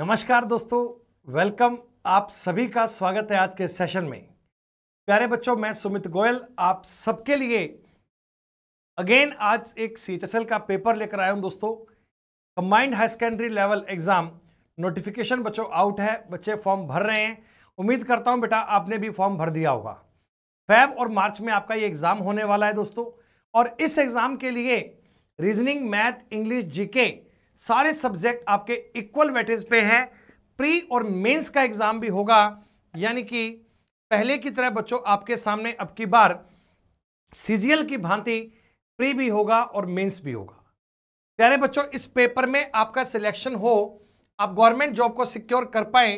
नमस्कार दोस्तों वेलकम आप सभी का स्वागत है आज के सेशन में प्यारे बच्चों मैं सुमित गोयल आप सबके लिए अगेन आज एक सी का पेपर लेकर आया हूं दोस्तों combined high secondary level exam notification बच्चों आउट है बच्चे फॉर्म भर रहे हैं उम्मीद करता हूं बेटा आपने भी फॉर्म भर दिया होगा फैब और मार्च में आपका ये एग्ज़ाम होने वाला है दोस्तों और इस एग्ज़ाम के लिए रीजनिंग मैथ इंग्लिश जीके सारे सब्जेक्ट आपके इक्वल वेटेज पे हैं प्री और मेंस का एग्ज़ाम भी होगा यानी कि पहले की तरह बच्चों आपके सामने अब की बार सीजीएल की भांति प्री भी होगा और मेंस भी होगा प्यारे बच्चों इस पेपर में आपका सिलेक्शन हो आप गवर्नमेंट जॉब को सिक्योर कर पाए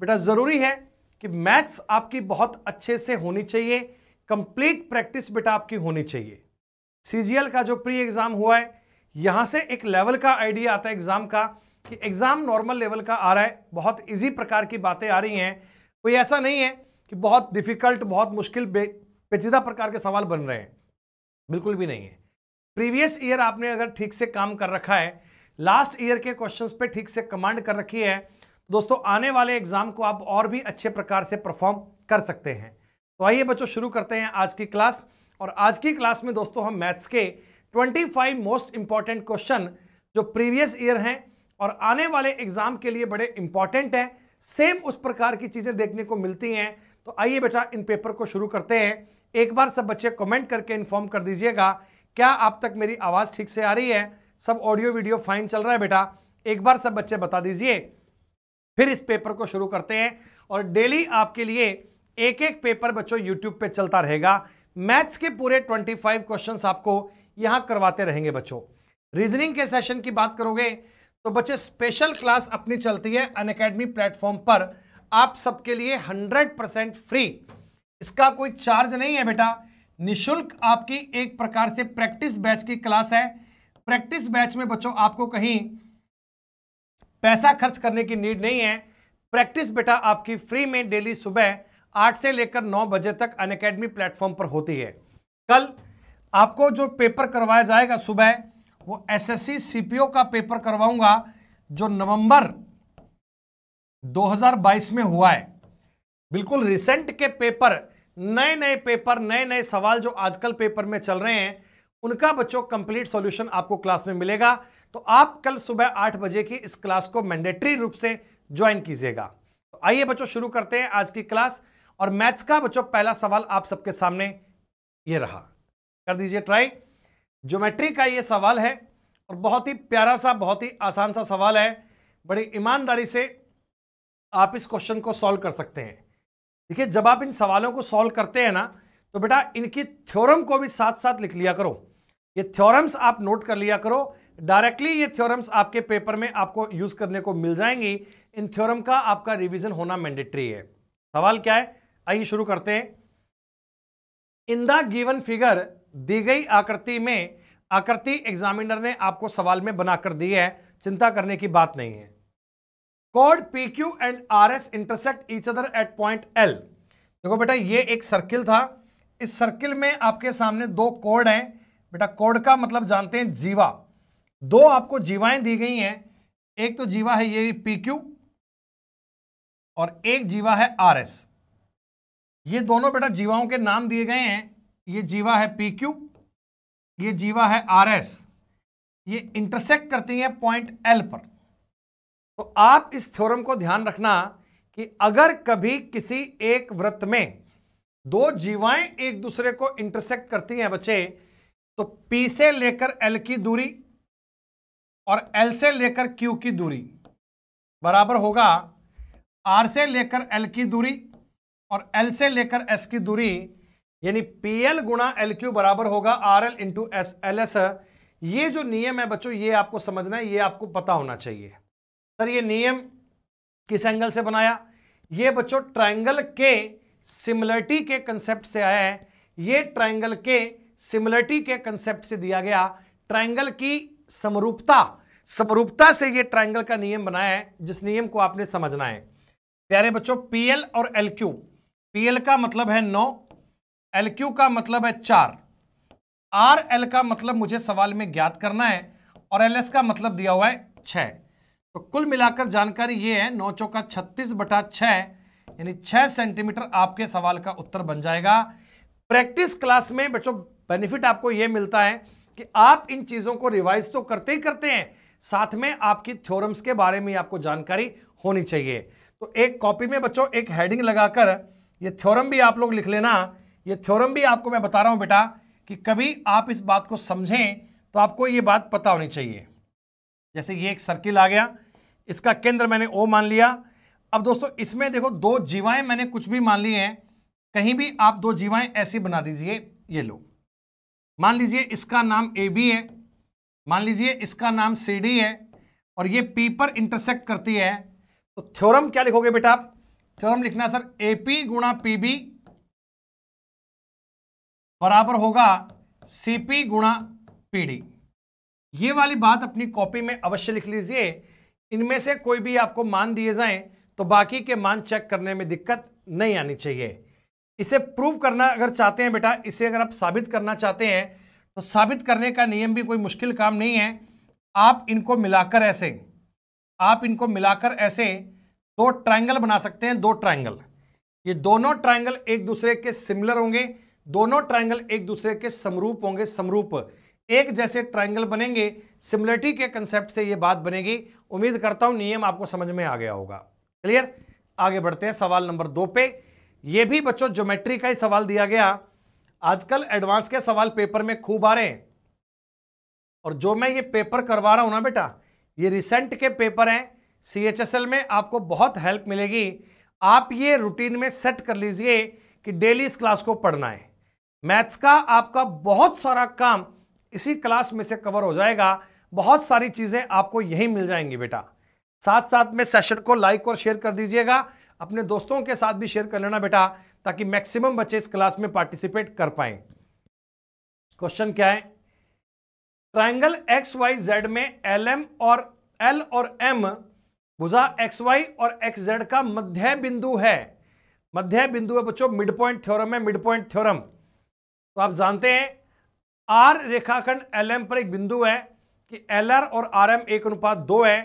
बेटा ज़रूरी है कि मैथ्स आपकी बहुत अच्छे से होनी चाहिए कंप्लीट प्रैक्टिस बेटा आपकी होनी चाहिए सीजीएल का जो प्री एग्ज़ाम हुआ है यहां से एक लेवल का आइडिया आता है एग्जाम का कि एग्जाम नॉर्मल लेवल का आ रहा है बहुत इजी प्रकार की बातें आ रही हैं कोई ऐसा नहीं है कि बहुत डिफिकल्ट बहुत मुश्किल पेचीदा प्रकार के सवाल बन रहे हैं बिल्कुल भी नहीं है प्रीवियस ईयर आपने अगर ठीक से काम कर रखा है लास्ट ईयर के क्वेश्चंस पे ठीक से कमांड कर रखी है तो दोस्तों आने वाले एग्जाम को आप और भी अच्छे प्रकार से परफॉर्म कर सकते हैं तो आइए बच्चों शुरू करते हैं आज की क्लास और आज की क्लास में दोस्तों हम मैथ्स के 25 मोस्ट इंपॉर्टेंट क्वेश्चन जो प्रीवियस ईयर हैं और आने वाले एग्जाम के लिए बड़े इंपॉर्टेंट हैं सेम उस प्रकार की चीज़ें देखने को मिलती हैं तो आइए बेटा इन पेपर को शुरू करते हैं एक बार सब बच्चे कमेंट करके इन्फॉर्म कर दीजिएगा क्या आप तक मेरी आवाज़ ठीक से आ रही है सब ऑडियो वीडियो फाइन चल रहा है बेटा एक बार सब बच्चे बता दीजिए फिर इस पेपर को शुरू करते हैं और डेली आपके लिए एक एक पेपर बच्चों यूट्यूब पे चलता रहेगा मैथ्स के पूरे 25 क्वेश्चंस आपको यहाँ करवाते रहेंगे बच्चों रीजनिंग के सेशन की बात करोगे तो बच्चे स्पेशल क्लास अपनी चलती है अन अकेडमी प्लेटफॉर्म पर आप सबके लिए 100 परसेंट फ्री इसका कोई चार्ज नहीं है बेटा निशुल्क आपकी एक प्रकार से प्रैक्टिस बैच की क्लास है प्रैक्टिस बैच में बच्चों आपको कहीं पैसा खर्च करने की नीड नहीं है प्रैक्टिस बेटा आपकी फ्री में डेली सुबह आठ से लेकर नौ बजे तक अन अकेडमी प्लेटफॉर्म पर होती है कल आपको जो पेपर करवाया जाएगा सुबह वो एसएससी सीपीओ का पेपर करवाऊंगा जो नवंबर 2022 में हुआ है बिल्कुल रिसेंट के पेपर नए नए पेपर नए नए सवाल जो आजकल पेपर में चल रहे हैं उनका बच्चों कंप्लीट सॉल्यूशन आपको क्लास में मिलेगा तो आप कल सुबह आठ बजे की इस क्लास को मैंडेटरी रूप से ज्वाइन कीजिएगा तो आइए बच्चों शुरू करते हैं आज की क्लास और मैथ्स का बच्चों पहला सवाल आप सबके सामने ये रहा कर दीजिए ट्राई ज्योमेट्री का ये सवाल है और बहुत ही प्यारा सा बहुत ही आसान सा सवाल है बड़ी ईमानदारी से आप इस क्वेश्चन को सॉल्व कर सकते हैं देखिए जब आप इन सवालों को सॉल्व करते हैं ना तो बेटा इनकी थ्योरम को भी साथ साथ लिख लिया करो ये थ्योरम्स आप नोट कर लिया करो डायरेक्टली ये थ्योरम्स आपके पेपर में आपको यूज करने को मिल जाएंगी इन थ्योरम का आपका रिवीजन होना मैंडेटरी है सवाल क्या है आइए शुरू करते हैं इन द गिवन फिगर दी गई आकृति में आकृति एग्जामिनर ने आपको सवाल में बनाकर दी है चिंता करने की बात नहीं है chord P Q and R S intersect each other at point L देखो बेटा ये एक सर्किल था इस सर्किल में आपके सामने दो कोड हैं बेटा कोड का मतलब जानते हैं जीवा दो आपको जीवाएं दी गई हैं एक तो जीवा है ये पी क्यू और एक जीवा है आर एस ये दोनों बेटा जीवाओं के नाम दिए गए हैं ये जीवा है पी क्यू ये जीवा है आर एस ये इंटरसेक्ट करती है पॉइंट एल पर तो आप इस थ्योरम को ध्यान रखना कि अगर कभी किसी एक व्रत में दो जीवाएं एक दूसरे को इंटरसेक्ट करती हैं बच्चे तो P से लेकर L की दूरी और L से लेकर Q की दूरी बराबर होगा R से लेकर L की दूरी और L से लेकर S की दूरी यानी पी एल गुणा एल क्यू बराबर होगा R L into S L S ये जो नियम है बच्चों ये आपको समझना है ये आपको पता होना चाहिए सर ये नियम किस एंगल से बनाया ये बच्चों ट्राइंगल के सिमिलरिटी के कंसेप्ट से आया है ये ट्राइंगल के सिमिलरिटी के कंसेप्ट से दिया गया ट्राइंगल की समरूपता समरूपता से ये ट्राइंगल का नियम बनाया है जिस नियम को आपने समझना है प्यारे बच्चों पीएल और एल क्यू पीएल का मतलब है नौ एल क्यू का मतलब है चार आर एल का मतलब मुझे सवाल में ज्ञात करना है और एल एस का मतलब दिया हुआ है छः तो कुल मिलाकर जानकारी ये है नौ चौका छत्तीस बटा छः यानी छः सेंटीमीटर आपके सवाल का उत्तर बन जाएगा प्रैक्टिस क्लास में बच्चों बेनिफिट आपको ये मिलता है कि आप इन चीज़ों को रिवाइज तो करते ही करते हैं साथ में आपकी थ्योरम्स के बारे में आपको जानकारी होनी चाहिए तो एक कॉपी में बच्चों एक हेडिंग लगाकर ये थ्योरम भी आप लोग लिख लेना ये थ्योरम भी आपको मैं बता रहा हूं बेटा कि कभी आप इस बात को समझें तो आपको ये बात पता होनी चाहिए जैसे ये एक सर्किल आ गया इसका केंद्र मैंने ओ मान लिया अब दोस्तों इसमें देखो दो जीवाएं मैंने कुछ भी मान ली हैं कहीं भी आप दो जीवाएं ऐसी बना दीजिए ये लो मान लीजिए इसका नाम ए बी है मान लीजिए इसका नाम सी डी है और ये पी पर इंटरसेक्ट करती है तो थ्योरम क्या लिखोगे बेटा आप थ्योरम लिखना सर ए पी गुणा पी बी बराबर होगा सीपी गुणा पीडी ये वाली बात अपनी कॉपी में अवश्य लिख लीजिए इनमें से कोई भी आपको मान दिए जाएं तो बाकी के मान चेक करने में दिक्कत नहीं आनी चाहिए इसे प्रूव करना अगर चाहते हैं बेटा इसे अगर आप साबित करना चाहते हैं तो साबित करने का नियम भी कोई मुश्किल काम नहीं है आप इनको मिलाकर ऐसे आप इनको मिलाकर ऐसे दो ट्रायंगल बना सकते हैं दो ट्रायंगल ये दोनों ट्रायंगल एक दूसरे के सिमिलर होंगे दोनों ट्राइंगल एक दूसरे के समरूप होंगे समरूप एक जैसे ट्राइंगल बनेंगे सिमिलरिटी के कंसेप्ट से ये बात बनेगी उम्मीद करता हूं नियम आपको समझ में आ गया होगा क्लियर आगे बढ़ते हैं सवाल नंबर दो पे ये भी बच्चों ज्योमेट्री का ही सवाल दिया गया आजकल एडवांस के सवाल पेपर में खूब आ रहे हैं और जो मैं ये पेपर करवा रहा हूं ना बेटा ये रिसेंट के पेपर हैं सी में आपको बहुत हेल्प मिलेगी आप ये रूटीन में सेट कर लीजिए कि डेली इस क्लास को पढ़ना है मैथ्स का आपका बहुत सारा काम इसी क्लास में से कवर हो जाएगा बहुत सारी चीज़ें आपको यही मिल जाएंगी बेटा साथ साथ में सेशन को लाइक और शेयर कर दीजिएगा अपने दोस्तों के साथ भी शेयर कर लेना बेटा ताकि मैक्सिमम बच्चे इस क्लास में पार्टिसिपेट कर पाए क्वेश्चन क्या है ट्राइंगल एक्स वाई जेड में एल एम और एल और एम भुजा एक्स वाई और एक्स जेड का मध्य बिंदु है मध्य बिंदु है बच्चों मिड पॉइंट थ्योरम है मिड पॉइंट थ्योरम तो आप जानते हैं आर रेखाखंड एल एम पर एक बिंदु है कि एल आर और आर एम एक अनुपात दो है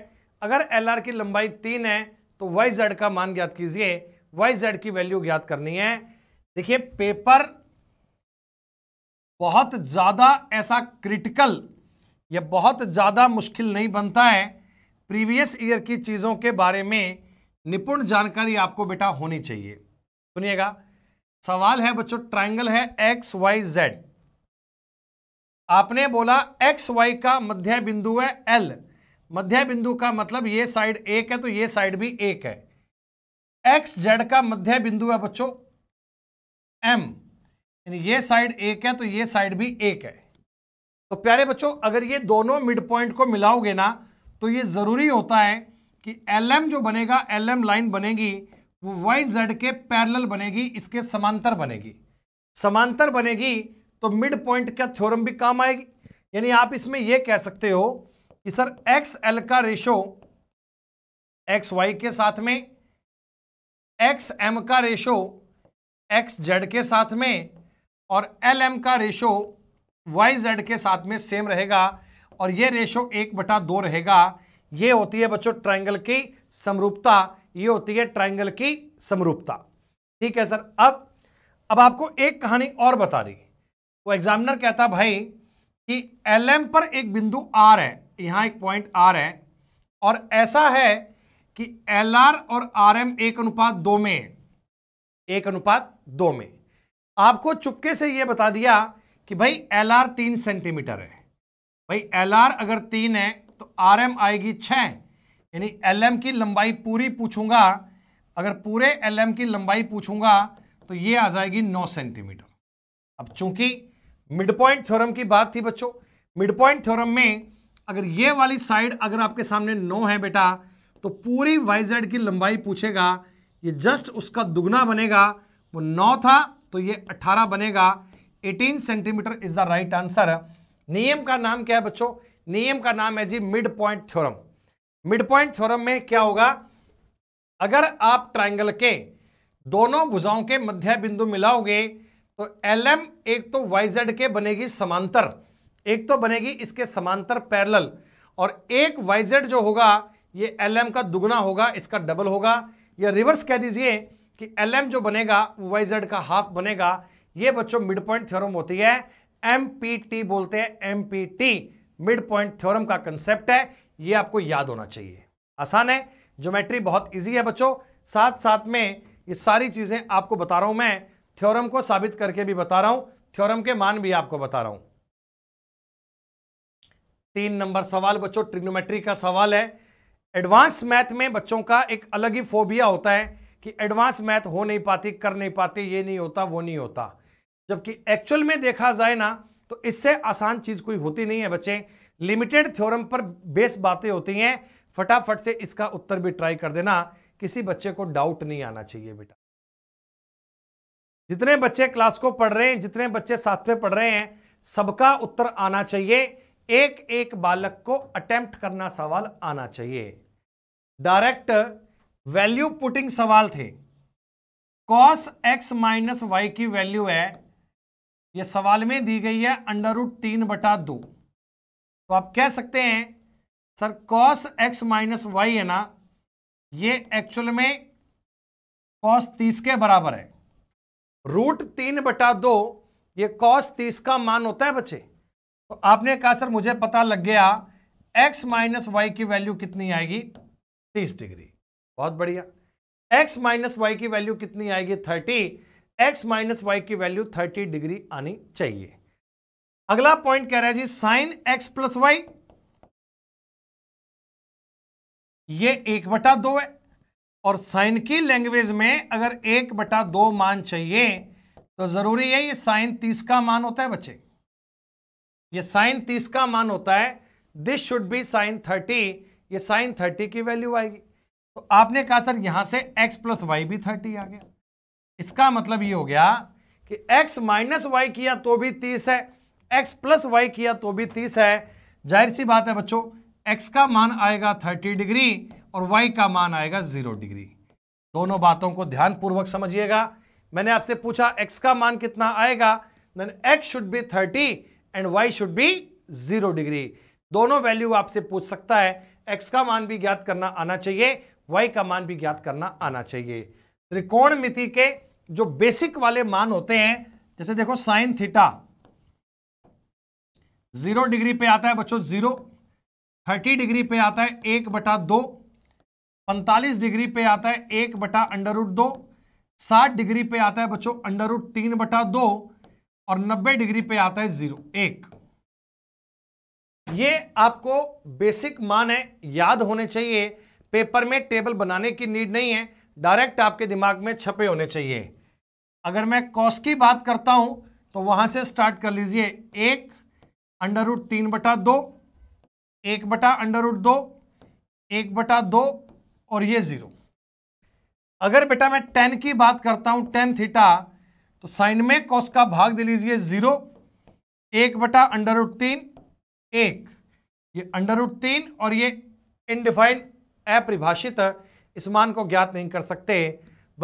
अगर एल आर की लंबाई तीन है तो वाई जेड का मान ज्ञात कीजिए वाई जेड की वैल्यू ज्ञात करनी है देखिए पेपर बहुत ज़्यादा ऐसा क्रिटिकल या बहुत ज़्यादा मुश्किल नहीं बनता है प्रीवियस ईयर की चीज़ों के बारे में निपुण जानकारी आपको बेटा होनी चाहिए सुनिएगा सवाल है बच्चों ट्राइंगल है एक्स वाई जेड आपने बोला एक्स वाई का मध्य बिंदु है एल मध्य बिंदु का मतलब ये साइड एक है तो ये साइड भी एक है एक्स जेड का मध्य बिंदु है बच्चों एम यानी ये साइड एक है तो ये साइड भी एक है तो प्यारे बच्चों अगर ये दोनों मिड पॉइंट को मिलाओगे ना तो ये ज़रूरी होता है कि एल एम जो बनेगा एल एम लाइन बनेगी वो वाई जेड के पैरल बनेगी इसके समांतर बनेगी समांतर बनेगी तो मिड पॉइंट का थ्योरम भी काम आएगी यानी आप इसमें यह कह सकते हो कि सर एक्स एल का रेशो एक्स वाई के साथ में एक्स एम का रेशो एक्स जेड के साथ में और एल एम का रेशो वाई जेड के साथ में सेम रहेगा और ये रेशो एक बटा दो रहेगा ये होती है बच्चों ट्रायंगल की समरूपता ये होती है ट्राइंगल की समरूपता ठीक है सर अब अब आपको एक कहानी और बता दी वो एग्जामिनर कहता भाई कि एल एम पर एक बिंदु आर है यहाँ एक पॉइंट आर है और ऐसा है कि एल आर और आर एम एक अनुपात दो में है एक अनुपात दो में आपको चुपके से ये बता दिया कि भाई एल आर तीन सेंटीमीटर है भाई एल आर अगर तीन है तो आर एम आएगी छह यानी एलएम की लंबाई पूरी पूछूंगा अगर पूरे एलएम की लंबाई पूछूंगा तो ये आ जाएगी 9 सेंटीमीटर अब चूंकि मिड पॉइंट थ्योरम की बात थी बच्चों मिड पॉइंट थ्योरम में अगर ये वाली साइड अगर आपके सामने 9 है बेटा तो पूरी वाई जेड की लंबाई पूछेगा ये जस्ट उसका दुगना बनेगा वो नौ था तो ये अट्ठारह बनेगा eighteen centimetre is the right answer नियम का नाम क्या है बच्चों नियम का नाम है जी midpoint theorem midpoint theorem में क्या होगा अगर आप ट्राइंगल के दोनों भुजाओं के मध्य बिंदु मिलाओगे तो एल एम एक तो वाई जेड के बनेगी समांतर एक तो बनेगी इसके समांतर पैरल और एक वाई जेड जो होगा ये एल एम का दुगना होगा इसका डबल होगा या रिवर्स कह दीजिए कि एल एम जो बनेगा वाई जेड का हाफ बनेगा ये बच्चों मिड पॉइंट थ्योरम होती है एम पी टी बोलते हैं M P T midpoint theorem का कंसेप्ट है ये आपको याद होना चाहिए आसान है ज्योमेट्री बहुत ईजी है बच्चों साथ साथ में ये सारी चीज़ें आपको बता रहा हूं मैं थ्योरम को साबित करके भी बता रहा हूं थ्योरम के मान भी आपको बता रहा हूं तीन नंबर सवाल बच्चों ट्रिग्नोमेट्री का सवाल है एडवांस मैथ में बच्चों का एक अलग ही फोबिया होता है कि एडवांस मैथ हो नहीं पाती कर नहीं पाती ये नहीं होता वो नहीं होता जबकि एक्चुअल में देखा जाए ना तो इससे आसान चीज़ कोई होती नहीं है बच्चे लिमिटेड थ्योरम पर बेस बातें होती हैं फटाफट से इसका उत्तर भी ट्राई कर देना किसी बच्चे को डाउट नहीं आना चाहिए बेटा जितने बच्चे क्लास को पढ़ रहे हैं जितने बच्चे साथ में पढ़ रहे हैं सबका उत्तर आना चाहिए एक एक बालक को अटेम्प्ट करना सवाल आना चाहिए डायरेक्ट वैल्यू पुटिंग सवाल थे कॉस एक्स माइनस वाई की वैल्यू है यह सवाल में दी गई है अंडर रूट तीन बटा दो तो आप कह सकते हैं sir cos X minus Y है ना ये एक्चुअल में कॉस तीस के बराबर है रूट तीन बटा दो ये कॉस तीस का मान होता है बच्चे तो आपने कहा सर मुझे पता लग गया एक्स माइनस वाई की वैल्यू कितनी आएगी तीस डिग्री बहुत बढ़िया एक्स माइनस वाई की वैल्यू कितनी आएगी थर्टी एक्स माइनस वाई की वैल्यू थर्टी डिग्री आनी चाहिए अगला पॉइंट कह रहा है जी साइन एक्स प्लस वाई ये एक बटा दो है और साइन की लैंग्वेज में अगर एक बटा दो मान चाहिए तो जरूरी है ये साइन तीस का मान होता है बच्चे ये साइन तीस का मान होता है this should be sine thirty ये साइन थर्टी की वैल्यू आएगी तो आपने कहा सर यहां से एक्स प्लस वाई भी थर्टी आ गया इसका मतलब ये हो गया कि एक्स माइनस वाई किया तो भी तीस है एक्स प्लस वाई किया तो भी तीस है जाहिर सी बात है बच्चों एक्स का मान आएगा थर्टी डिग्री और वाई का मान आएगा जीरो डिग्री दोनों बातों को ध्यानपूर्वक समझिएगा मैंने आपसे पूछा एक्स का मान कितना आएगा then X should be thirty and Y should be zero degree दोनों वैल्यू आपसे पूछ सकता है एक्स का मान भी ज्ञात करना आना चाहिए वाई का मान भी ज्ञात करना आना चाहिए त्रिकोण मिति के जो बेसिक वाले मान होते हैं जैसे देखो साइन थीटा जीरो डिग्री पे आता है बच्चों जीरो थर्टी डिग्री पे आता है एक बटा दो पैंतालीस डिग्री पे आता है एक बटा अंडर रूट दो साठ डिग्री पे आता है बच्चों अंडर रूट तीन बटा दो और नब्बे डिग्री पे आता है जीरो एक ये आपको बेसिक मान है याद होने चाहिए पेपर में टेबल बनाने की नीड नहीं है डायरेक्ट आपके दिमाग में छपे होने चाहिए अगर मैं कॉस की बात करता हूं तो वहां से स्टार्ट कर लीजिए एक अंडर रूट तीन बटा दो एक बटा अंडर रूट दो एक बटा दो और ये जीरो अगर बेटा मैं टेन की बात करता हूं टेन थीटा तो साइन में कॉस का भाग दे लीजिए जीरो एक बटा अंडर रूट तीन एक ये अंडर रूट तीन और ये इनडिफाइंड अपरिभाषित इस मान को ज्ञात नहीं कर सकते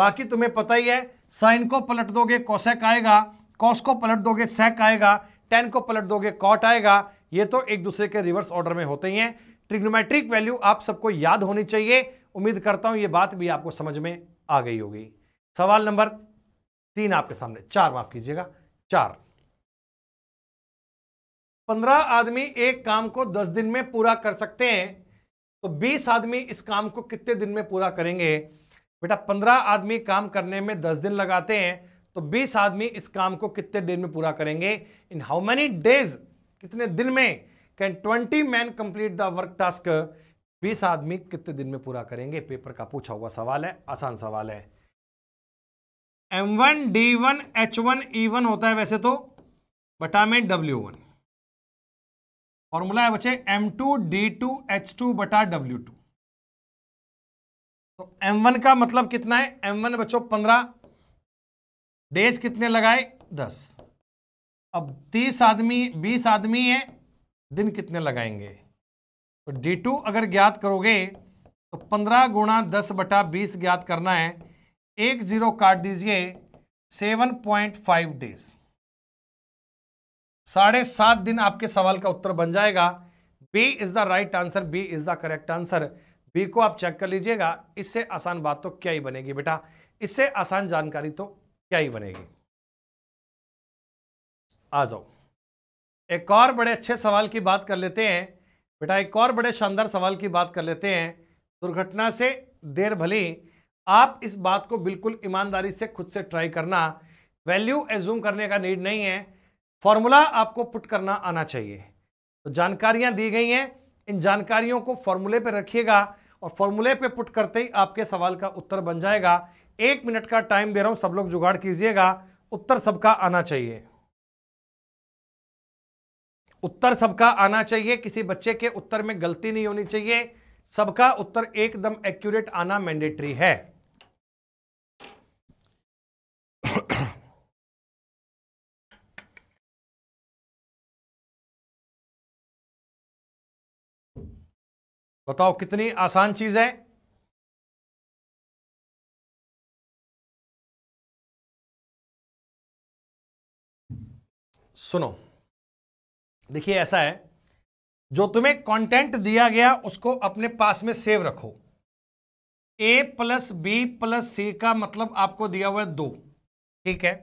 बाकी तुम्हें पता ही है साइन को पलट दोगे कौशक आएगा कॉस को पलट दोगे सेक आएगा टेन को पलट दोगे कॉट आएगा ये तो एक दूसरे के रिवर्स ऑर्डर में होते ही हैं ट्रिग्नोमेट्रिक वैल्यू आप सबको याद होनी चाहिए उम्मीद करता हूं ये बात भी आपको समझ में आ गई होगी सवाल नंबर तीन आपके सामने चार माफ कीजिएगा चार पंद्रह आदमी एक काम को दस दिन में पूरा कर सकते हैं तो बीस आदमी इस काम को कितने दिन में पूरा करेंगे बेटा पंद्रह आदमी काम करने में दस दिन लगाते हैं तो 20 आदमी इस काम को कितने दिन में पूरा करेंगे इन हाउ मैनी डेज कितने दिन में can 20 man complete the work task 20 आदमी कितने दिन में पूरा करेंगे पेपर का पूछा हुआ सवाल है आसान सवाल है M one D one H one E one होता है वैसे तो बटा में डब्ल्यू वन फॉर्मूला है बच्चे M two D two H two बटा डब्ल्यू टू तो एम वन का मतलब कितना है एम वन बच्चों पंद्रह देश कितने लगाए दस अब तीस आदमी बीस आदमी है दिन कितने लगाएंगे तो D2 अगर ज्ञात करोगे तो पंद्रह गुणा दस बटा बीस ज्ञात करना है एक जीरो काट दीजिए सेवन पॉइंट फाइव डेज साढ़े सात दिन आपके सवाल का उत्तर बन जाएगा B is the right answer B is the correct answer B को आप चेक कर लीजिएगा इससे आसान बात तो क्या ही बनेगी बेटा इससे आसान जानकारी तो क्या ही बनेगी आ जाओ एक और बड़े अच्छे सवाल की बात कर लेते हैं बेटा एक और बड़े शानदार सवाल की बात कर लेते हैं दुर्घटना से देर भली आप इस बात को बिल्कुल ईमानदारी से खुद से ट्राई करना वैल्यू एज्यूम करने का नीड नहीं है फॉर्मूला आपको पुट करना आना चाहिए तो जानकारियां दी गई हैं इन जानकारियों को फॉर्मूले पर रखिएगा और फॉर्मूले पे पुट करते ही आपके सवाल का उत्तर बन जाएगा एक मिनट का टाइम दे रहा हूं सब लोग जुगाड़ कीजिएगा उत्तर सबका आना चाहिए उत्तर सबका आना चाहिए किसी बच्चे के उत्तर में गलती नहीं होनी चाहिए सबका उत्तर एकदम एक्यूरेट आना मैंडेटरी है बताओ कितनी आसान चीज है सुनो देखिए ऐसा है जो तुम्हें कंटेंट दिया गया उसको अपने पास में सेव रखो A plus B plus C का मतलब आपको दिया हुआ है दो ठीक है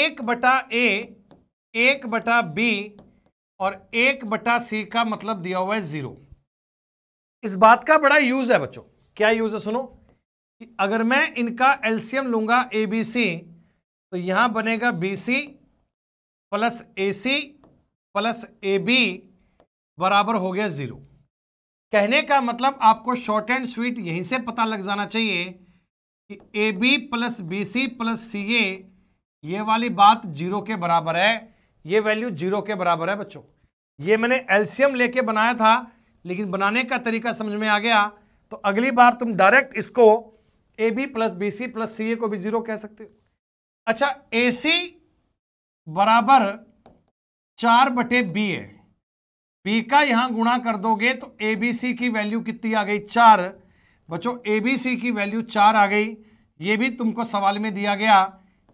एक बटा ए एक बटा बी और एक बटा सी का मतलब दिया हुआ है जीरो इस बात का बड़ा यूज है बच्चों क्या यूज है सुनो कि अगर मैं इनका एल्सियम लूंगा ए बी सी तो यहां बनेगा B C plus A C plus A B बराबर हो गया ज़ीरो कहने का मतलब आपको शॉर्ट एंड स्वीट यहीं से पता लग जाना चाहिए कि A B plus B C plus C A ये वाली बात जीरो के बराबर है ये वैल्यू जीरो के बराबर है बच्चों ये मैंने एल्शियम लेके बनाया था लेकिन बनाने का तरीका समझ में आ गया तो अगली बार तुम डायरेक्ट इसको A B plus B C plus C A को भी जीरो कह सकते हो अच्छा ए सी बराबर चार बटे बी है बी का यहां गुणा कर दोगे तो ए बी सी की वैल्यू कितनी आ गई चार बच्चों ए बी सी की वैल्यू चार आ गई ये भी तुमको सवाल में दिया गया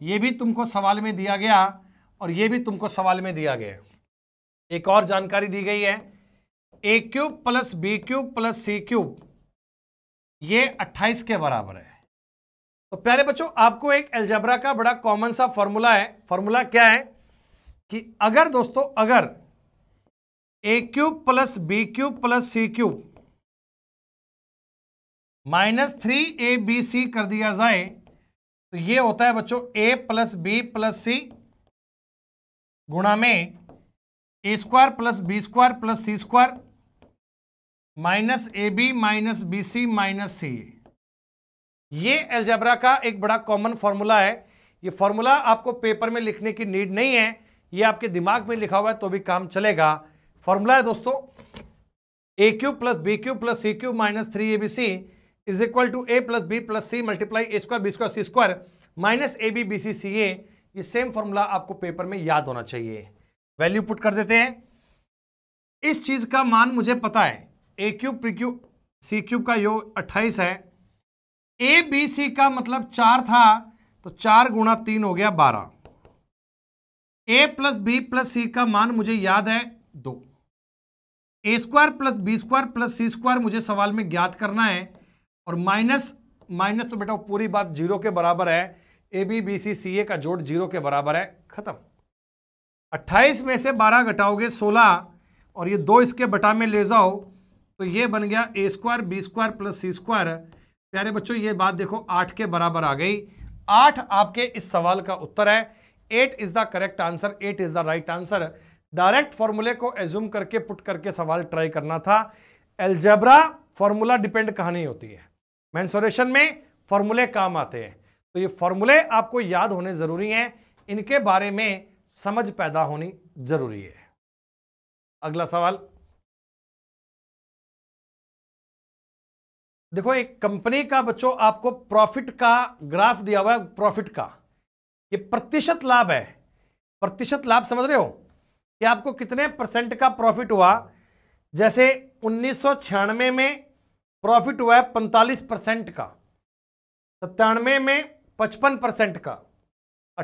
ये भी तुमको सवाल में दिया गया और ये भी तुमको सवाल में दिया गया एक और जानकारी दी गई है A cube plus B cube plus C cube ये अट्ठाईस के बराबर है तो प्यारे बच्चों आपको एक एल्जबरा का बड़ा कॉमन सा फॉर्मूला है फॉर्मूला क्या है कि अगर दोस्तों अगर A cube plus B cube plus C cube minus three A B C कर दिया जाए तो ये होता है बच्चों A plus B plus C गुणा में A square plus B square plus C square minus A B minus B C minus C A ये एल्जेब्रा का एक बड़ा कॉमन फॉर्मूला है ये फॉर्मूला आपको पेपर में लिखने की नीड नहीं है ये आपके दिमाग में लिखा हुआ है तो भी काम चलेगा फॉर्मूला है दोस्तों A cube plus B cube plus C cube minus three A B C is equal to A plus B plus C multiply A square B square C square minus A B B C C A ये same formula आपको paper में याद होना चाहिए value put कर देते हैं इस चीज का मान मुझे पता है A cube P cube C cube का योग अट्ठाईस है ए बी सी का मतलब चार था तो चार गुणा तीन हो गया बारह A plus B plus C का मान मुझे याद है दो A square plus B square plus C square मुझे सवाल में ज्ञात करना है और माइनस माइनस तो बेटा पूरी बात जीरो के बराबर है ए बी बी सी सी ए का जोड़ जीरो के बराबर है खत्म 28 में से 12 घटाओगे 16 और ये दो इसके बटा में ले जाओ तो ये बन गया A square B square plus C square प्यारे बच्चों ये बात देखो आठ के बराबर आ गई आठ आपके इस सवाल का उत्तर है eight is the correct answer eight is the right answer direct फॉर्मूले को एज्यूम करके पुट करके सवाल ट्राई करना था एल्जेब्रा फॉर्मूला डिपेंड कहानी होती है मैंसोरेशन में फॉर्मूले काम आते हैं तो ये फॉर्मूले आपको याद होने ज़रूरी हैं इनके बारे में समझ पैदा होनी ज़रूरी है अगला सवाल देखो एक कंपनी का बच्चों आपको प्रॉफिट का ग्राफ दिया हुआ है प्रॉफिट का ये प्रतिशत लाभ है प्रतिशत लाभ समझ रहे हो कि आपको कितने परसेंट का प्रॉफिट हुआ जैसे उन्नीस में प्रॉफिट हुआ है पैंतालीस परसेंट का सत्तानवे में पचपन परसेंट का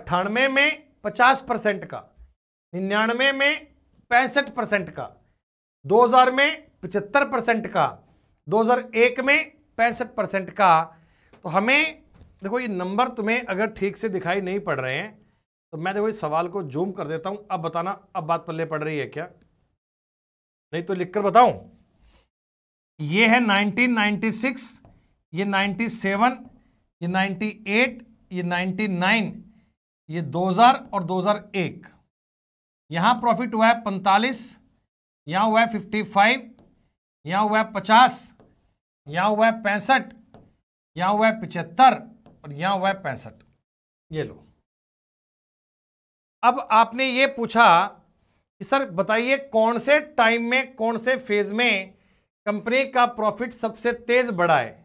अट्ठानवे में पचास परसेंट का निन्यानवे में पैंसठ परसेंट का 2000 में पचहत्तर परसेंट का 2001 में पैंसठ परसेंट का तो हमें देखो ये नंबर तुम्हें अगर ठीक से दिखाई नहीं पड़ रहे हैं तो मैं देखो इस सवाल को जूम कर देता हूं अब बताना अब बात पल्ले पड़ रही है क्या नहीं तो लिखकर बताऊं ये है 1996 ये 97 ये 98 ये 99 ये 2000 और 2001 यहां प्रॉफिट हुआ है 45 यहां हुआ है 55 यहां हुआ है 50 यहां हुआ है पैंसठ यहां हुआ है पिचहत्तर और यहां हुआ है पैंसठ ये लो अब आपने ये पूछा कि सर बताइए कौन से टाइम में कौन से फेज में कंपनी का प्रॉफिट सबसे तेज बढ़ा है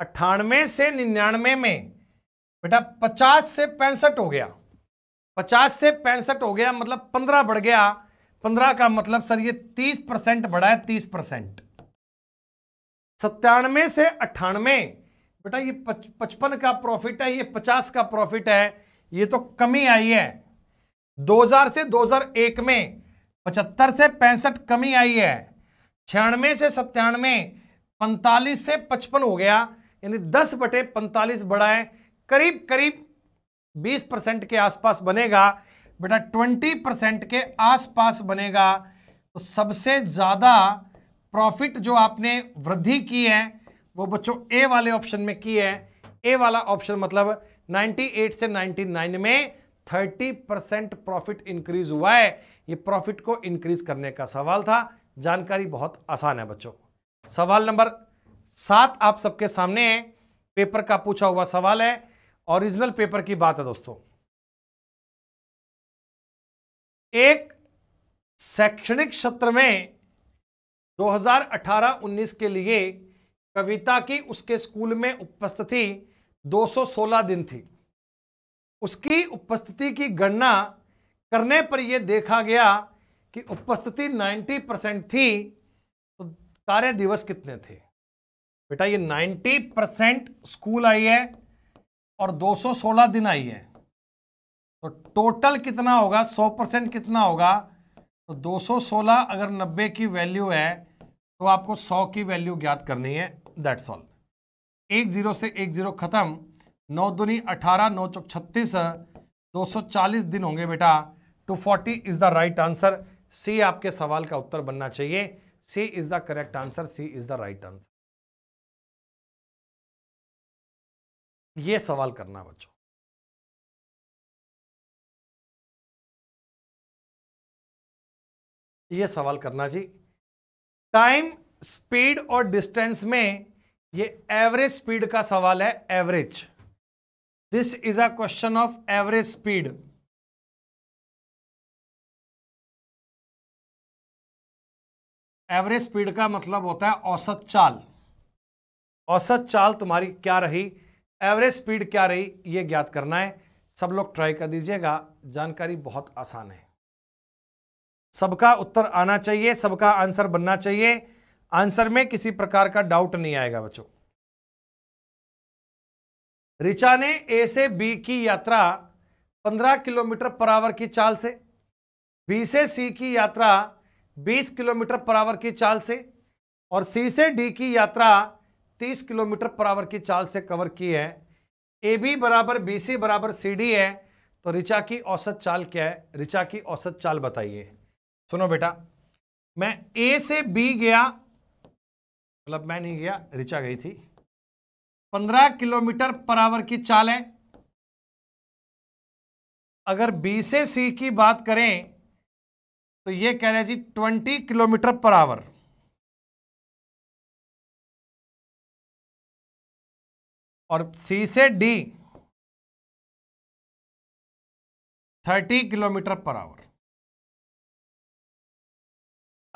अट्ठानवे से निन्यानवे में बेटा पचास से पैंसठ हो गया पचास से पैंसठ हो गया मतलब पंद्रह बढ़ गया पंद्रह का मतलब सर ये तीस परसेंट बढ़ा है तीस परसेंट सत्तानवे से अट्ठानवे बेटा ये पचपन का प्रॉफिट है ये पचास का प्रॉफिट है ये तो कमी आई है 2000 से 2001 में पचहत्तर से पैंसठ कमी आई है छियानवे से सत्तानवे पैंतालीस से पचपन हो गया यानी दस बटे पैंतालीस बढ़ाए है करीब करीब बीस परसेंट के आसपास बनेगा बेटा ट्वेंटी परसेंट के आसपास बनेगा तो सबसे ज़्यादा प्रॉफिट जो आपने वृद्धि की है वो बच्चों ए वाले ऑप्शन में की है ए वाला ऑप्शन मतलब 98 से 99 में 30 परसेंट प्रॉफिट इंक्रीज हुआ है ये प्रॉफिट को इंक्रीज करने का सवाल था जानकारी बहुत आसान है बच्चों सवाल नंबर सात आप सबके सामने है पेपर का पूछा हुआ सवाल है ओरिजिनल पेपर की बात है दोस्तों एक शैक्षणिक सत्र में 2018-19 के लिए कविता की उसके स्कूल में उपस्थिति 216 दिन थी उसकी उपस्थिति की गणना करने पर यह देखा गया कि उपस्थिति 90 परसेंट थी तो कार्य दिवस कितने थे बेटा ये 90 परसेंट स्कूल आई है और 216 दिन आई है तो टोटल कितना होगा 100 परसेंट कितना होगा तो 216 अगर 90 की वैल्यू है तो आपको सौ की वैल्यू ज्ञात करनी है दैट्स ऑल एक जीरो से एक जीरो खत्म नौ दुनी अठारह नौ चौक छत्तीस दो सौ चालीस दिन होंगे बेटा two forty is the right answer C आपके सवाल का उत्तर बनना चाहिए C is the correct answer C is the right answer ये सवाल करना बच्चों ये सवाल करना जी टाइम स्पीड और डिस्टेंस में ये एवरेज स्पीड का सवाल है average this is a question of average speed average speed का मतलब होता है औसत चाल औसत चाल तुम्हारी क्या रही एवरेज स्पीड क्या रही ये ज्ञात करना है सब लोग ट्राई कर दीजिएगा जानकारी बहुत आसान है सबका उत्तर आना चाहिए सबका आंसर बनना चाहिए आंसर में किसी प्रकार का डाउट नहीं आएगा बच्चों रिचा ने ए से बी की यात्रा 15 किलोमीटर पर आवर की चाल से बी से सी की यात्रा 20 किलोमीटर पर आवर की चाल से और सी से डी की यात्रा 30 किलोमीटर पर आवर की चाल से कवर की है ए बी बराबर बी सी बराबर सी डी है तो ऋचा की औसत चाल क्या है ऋचा की औसत चाल बताइए सुनो बेटा मैं ए से बी गया मतलब मैं नहीं गया रिचा गई थी पंद्रह किलोमीटर पर आवर की चाल है अगर बी से सी की बात करें तो ये कह रहे जी ट्वेंटी किलोमीटर पर आवर और सी से D thirty kilometre per hour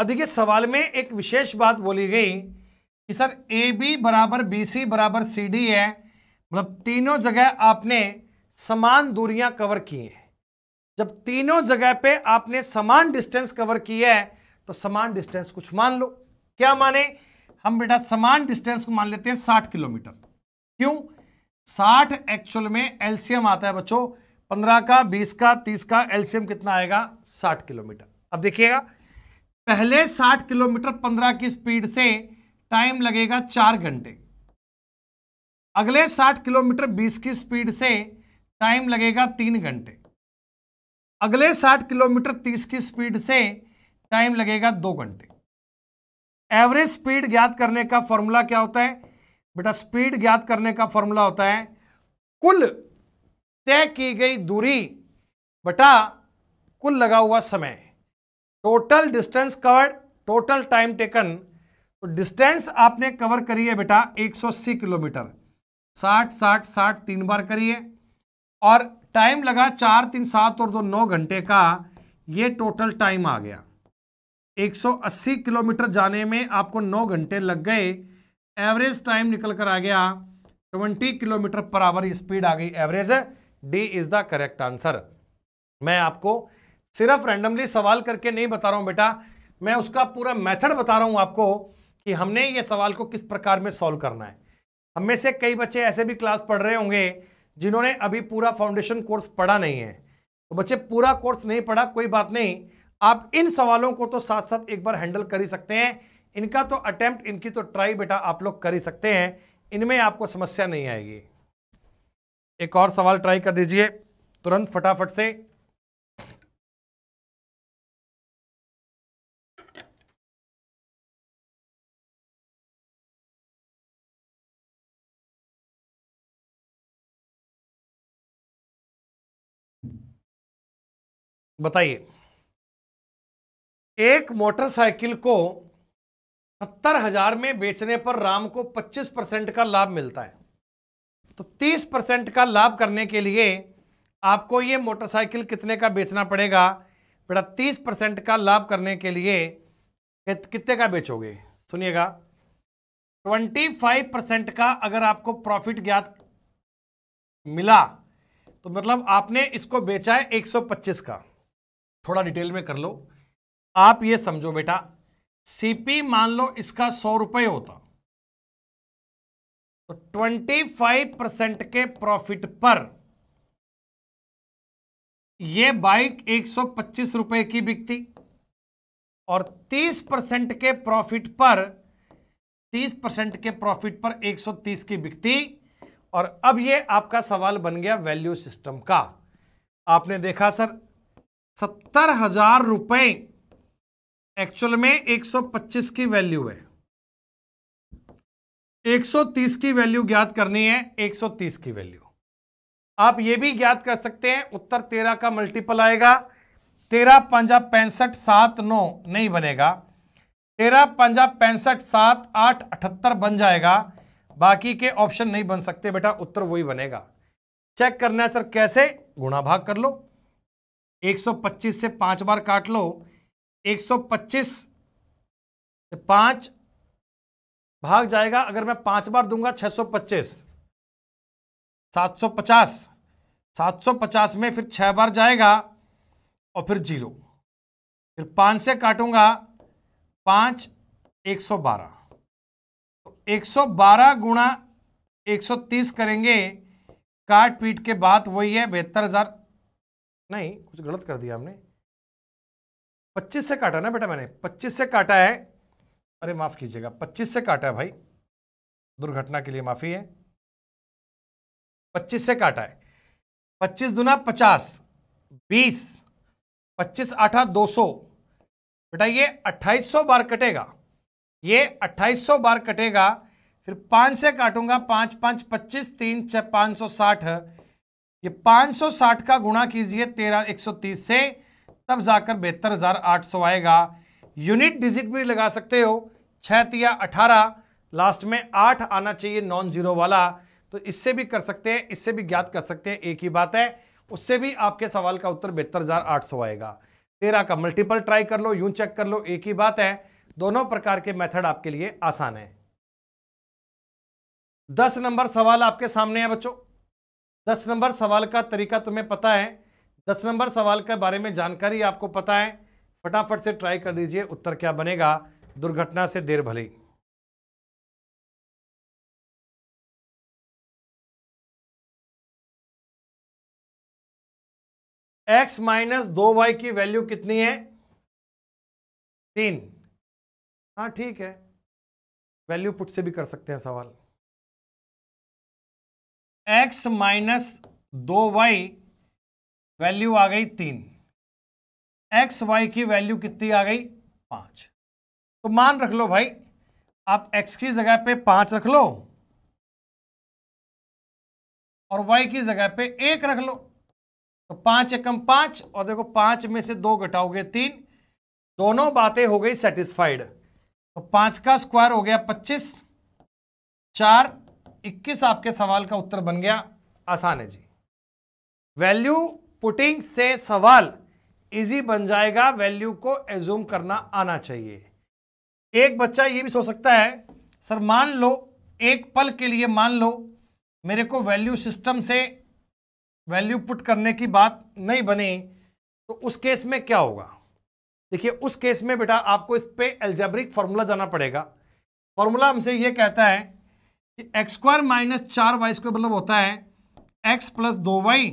अब देखिए सवाल में एक विशेष बात बोली गई कि सर ए बी बराबर बी सी बराबर सी डी है मतलब तीनों जगह आपने समान दूरियां कवर की हैं जब तीनों जगह पे आपने समान डिस्टेंस कवर की है तो समान डिस्टेंस कुछ मान लो क्या माने हम बेटा समान डिस्टेंस को मान लेते हैं साठ किलोमीटर क्यों साठ एक्चुअल में एलसीएम आता है बच्चों पंद्रह का बीस का तीस का एलसीएम कितना आएगा साठ किलोमीटर अब देखिएगा पहले 60 किलोमीटर 15 की स्पीड से टाइम लगेगा चार घंटे अगले 60 किलोमीटर 20 की स्पीड से टाइम लगेगा तीन घंटे अगले 60 किलोमीटर 30 की स्पीड से टाइम लगेगा दो घंटे एवरेज स्पीड ज्ञात करने का फॉर्मूला क्या होता है बेटा स्पीड ज्ञात करने का फॉर्मूला होता है कुल तय की गई दूरी बटा कुल लगा हुआ समय total distance covered total time taken तो डिस्टेंस आपने कवर करी है बेटा 180 किलोमीटर 60 60 60 तीन बार करिए और टाइम लगा चार तीन सात और दो नौ घंटे का ये टोटल टाइम आ गया 180 किलोमीटर जाने में आपको नौ घंटे लग गए एवरेज टाइम निकल कर आ गया 20 किलोमीटर पर आवर स्पीड आ गई average D is the correct answer मैं आपको सिर्फ रैंडमली सवाल करके नहीं बता रहा हूं बेटा मैं उसका पूरा मेथड बता रहा हूं आपको कि हमने ये सवाल को किस प्रकार में सॉल्व करना है हम में से कई बच्चे ऐसे भी क्लास पढ़ रहे होंगे जिन्होंने अभी पूरा फाउंडेशन कोर्स पढ़ा नहीं है तो बच्चे पूरा कोर्स नहीं पढ़ा कोई बात नहीं आप इन सवालों को तो साथ साथ एक बार हैंडल कर ही सकते हैं इनका तो अटैम्प्ट इनकी तो ट्राई बेटा आप लोग कर ही सकते हैं इनमें आपको समस्या नहीं आएगी एक और सवाल ट्राई कर दीजिए तुरंत फटाफट से बताइए एक मोटरसाइकिल को सत्तर हजार में बेचने पर राम को पच्चीस परसेंट का लाभ मिलता है तो तीस परसेंट का लाभ करने के लिए आपको ये मोटरसाइकिल कितने का बेचना पड़ेगा बेटा तीस परसेंट का लाभ करने के लिए कितने का बेचोगे सुनिएगा ट्वेंटी फाइव परसेंट का अगर आपको प्रॉफिट ज्ञात मिला तो मतलब आपने इसको बेचा है एक सौ पच्चीस का थोड़ा डिटेल में कर लो आप ये समझो बेटा सीपी मान लो इसका सौ रुपये होता तो ट्वेंटी फाइव परसेंट के प्रॉफिट पर यह बाइक एक सौ पच्चीस रुपए की बिकती और तीस परसेंट के प्रॉफिट पर तीस परसेंट के प्रॉफिट पर एक सौ तीस की बिकती और अब ये आपका सवाल बन गया वैल्यू सिस्टम का आपने देखा सर सत्तर हजार रुपए एक्चुअल में 125 की वैल्यू है 130 की वैल्यू ज्ञात करनी है 130 की वैल्यू आप ये भी ज्ञात कर सकते हैं उत्तर तेरह का मल्टीपल आएगा तेरह पंजा पैंसठ सात नौ नहीं बनेगा तेरह पंजा पैंसठ सात आठ अठहत्तर बन जाएगा बाकी के ऑप्शन नहीं बन सकते बेटा उत्तर वही बनेगा चेक करना है सर कैसे गुणा भाग कर लो 125 से पांच बार काट लो 125 से पांच भाग जाएगा अगर मैं पांच बार दूंगा 625 750 750 में फिर छह बार जाएगा और फिर जीरो फिर पांच से काटूंगा पांच 112 तो 112 गुणा 130 करेंगे काट पीट के बाद वही है बहत्तर हजार नहीं कुछ गलत कर दिया हमने पच्चीस से काटा ना बेटा मैंने पच्चीस से काटा है अरे माफ़ कीजिएगा पच्चीस से काटा है भाई दुर्घटना के लिए माफ़ी है पच्चीस से काटा है पच्चीस दुना पचास बीस पच्चीस आठा दो सौ बेटा ये अट्ठाईस सौ बार कटेगा ये अट्ठाईस सौ बार कटेगा फिर पांच से काटूंगा पांच पांच पच्चीस तीन छः पाँच सौ साठ ये 560 का गुणा कीजिए 1330 से तब जाकर बेहतर हजार आठ सौ आएगा यूनिट डिजिट भी लगा सकते हो छह तिया अठारह लास्ट में आठ आना चाहिए नॉन जीरो वाला तो इससे भी कर सकते हैं इससे भी ज्ञात कर सकते हैं एक ही बात है उससे भी आपके सवाल का उत्तर बेहतर हजार आठ सौ आएगा तेरह का मल्टीपल ट्राई कर लो यूं चेक कर लो एक ही बात है दोनों प्रकार के मेथड आपके लिए आसान है दस नंबर सवाल आपके सामने है बच्चों दस नंबर सवाल का तरीका तुम्हें पता है दस नंबर सवाल के बारे में जानकारी आपको पता है फटाफट से ट्राई कर दीजिए उत्तर क्या बनेगा दुर्घटना से देर भली एक्स माइनस दो वाई की वैल्यू कितनी है तीन हाँ ठीक है वैल्यू पुट से भी कर सकते हैं सवाल एक्स माइनस दो वाई वैल्यू आ गई तीन एक्स वाई की वैल्यू कितनी आ गई पाँच तो मान रख लो भाई आप एक्स की जगह पे पाँच रख लो और वाई की जगह पे एक रख लो तो पाँच एकम पाँच और देखो पाँच में से दो घटाओगे तीन दोनों बातें हो गई सेटिस्फाइड तो पाँच का स्क्वायर हो गया पच्चीस चार 21 आपके सवाल का उत्तर बन गया आसान है जी वैल्यू पुटिंग से सवाल इजी बन जाएगा वैल्यू को एज्यूम करना आना चाहिए एक बच्चा ये भी सोच सकता है सर मान लो एक पल के लिए मान लो मेरे को वैल्यू सिस्टम से वैल्यू पुट करने की बात नहीं बनी तो उस केस में क्या होगा देखिए उस केस में बेटा आपको इस पर एल्जेब्रिक फार्मूला जाना पड़ेगा फार्मूला हमसे ये कहता है एक्स स्क्वायर माइनस चार वाई स्क्वायर मतलब होता है एक्स प्लस दो वाई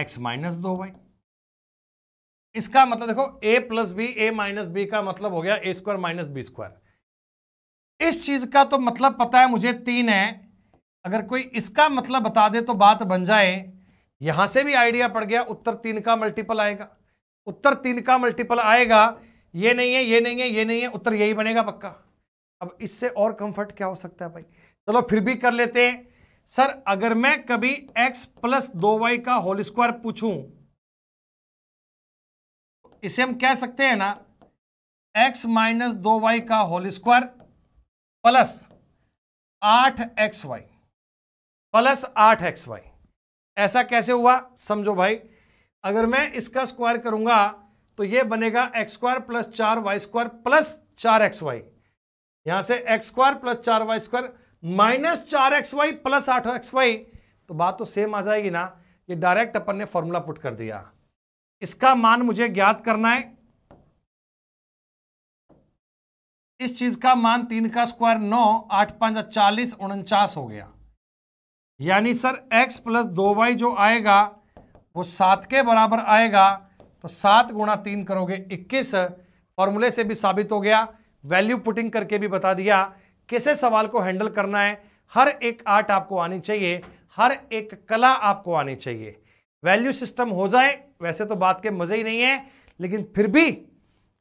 एक्स माइनस दो वाई इसका मतलब देखो A plus B A minus B का मतलब हो गया A square minus B square इस चीज का तो मतलब पता है मुझे तीन है अगर कोई इसका मतलब बता दे तो बात बन जाए यहां से भी आइडिया पड़ गया उत्तर तीन का मल्टीपल आएगा उत्तर तीन का मल्टीपल आएगा ये नहीं है ये नहीं है ये नहीं है उत्तर यही बनेगा पक्का अब इससे और कंफर्ट क्या हो सकता है भाई चलो फिर भी कर लेते हैं सर अगर मैं कभी x प्लस दो वाई का होल स्क्वायर पूछूं इसे हम कह सकते हैं ना x माइनस दो वाई का होल स्क्वायर प्लस आठ एक्स वाई प्लस आठ एक्स वाई ऐसा कैसे हुआ समझो भाई अगर मैं इसका स्क्वायर करूंगा तो ये बनेगा एक्स स्क्वायर प्लस चार वाई स्क्वायर प्लस चार एक्स वाई यहां से एक्स स्क्वायर प्लस चार वाई स्क्वायर माइनस चार एक्स वाई प्लस आठ एक्स वाई तो बात तो सेम आ जाएगी ना ये डायरेक्ट अपन ने फॉर्मूला पुट कर दिया इसका मान मुझे ज्ञात करना है इस चीज का मान तीन का स्क्वायर नौ आठ पांच चालीस उनचास हो गया यानी सर x प्लस दो वाई जो आएगा वो सात के बराबर आएगा तो सात गुणा तीन करोगे इक्कीस फॉर्मूले से भी साबित हो गया वैल्यू पुटिंग करके भी बता दिया कैसे सवाल को हैंडल करना है हर एक आर्ट आपको आनी चाहिए हर एक कला आपको आनी चाहिए वैल्यू सिस्टम हो जाए वैसे तो बात के मज़े ही नहीं है लेकिन फिर भी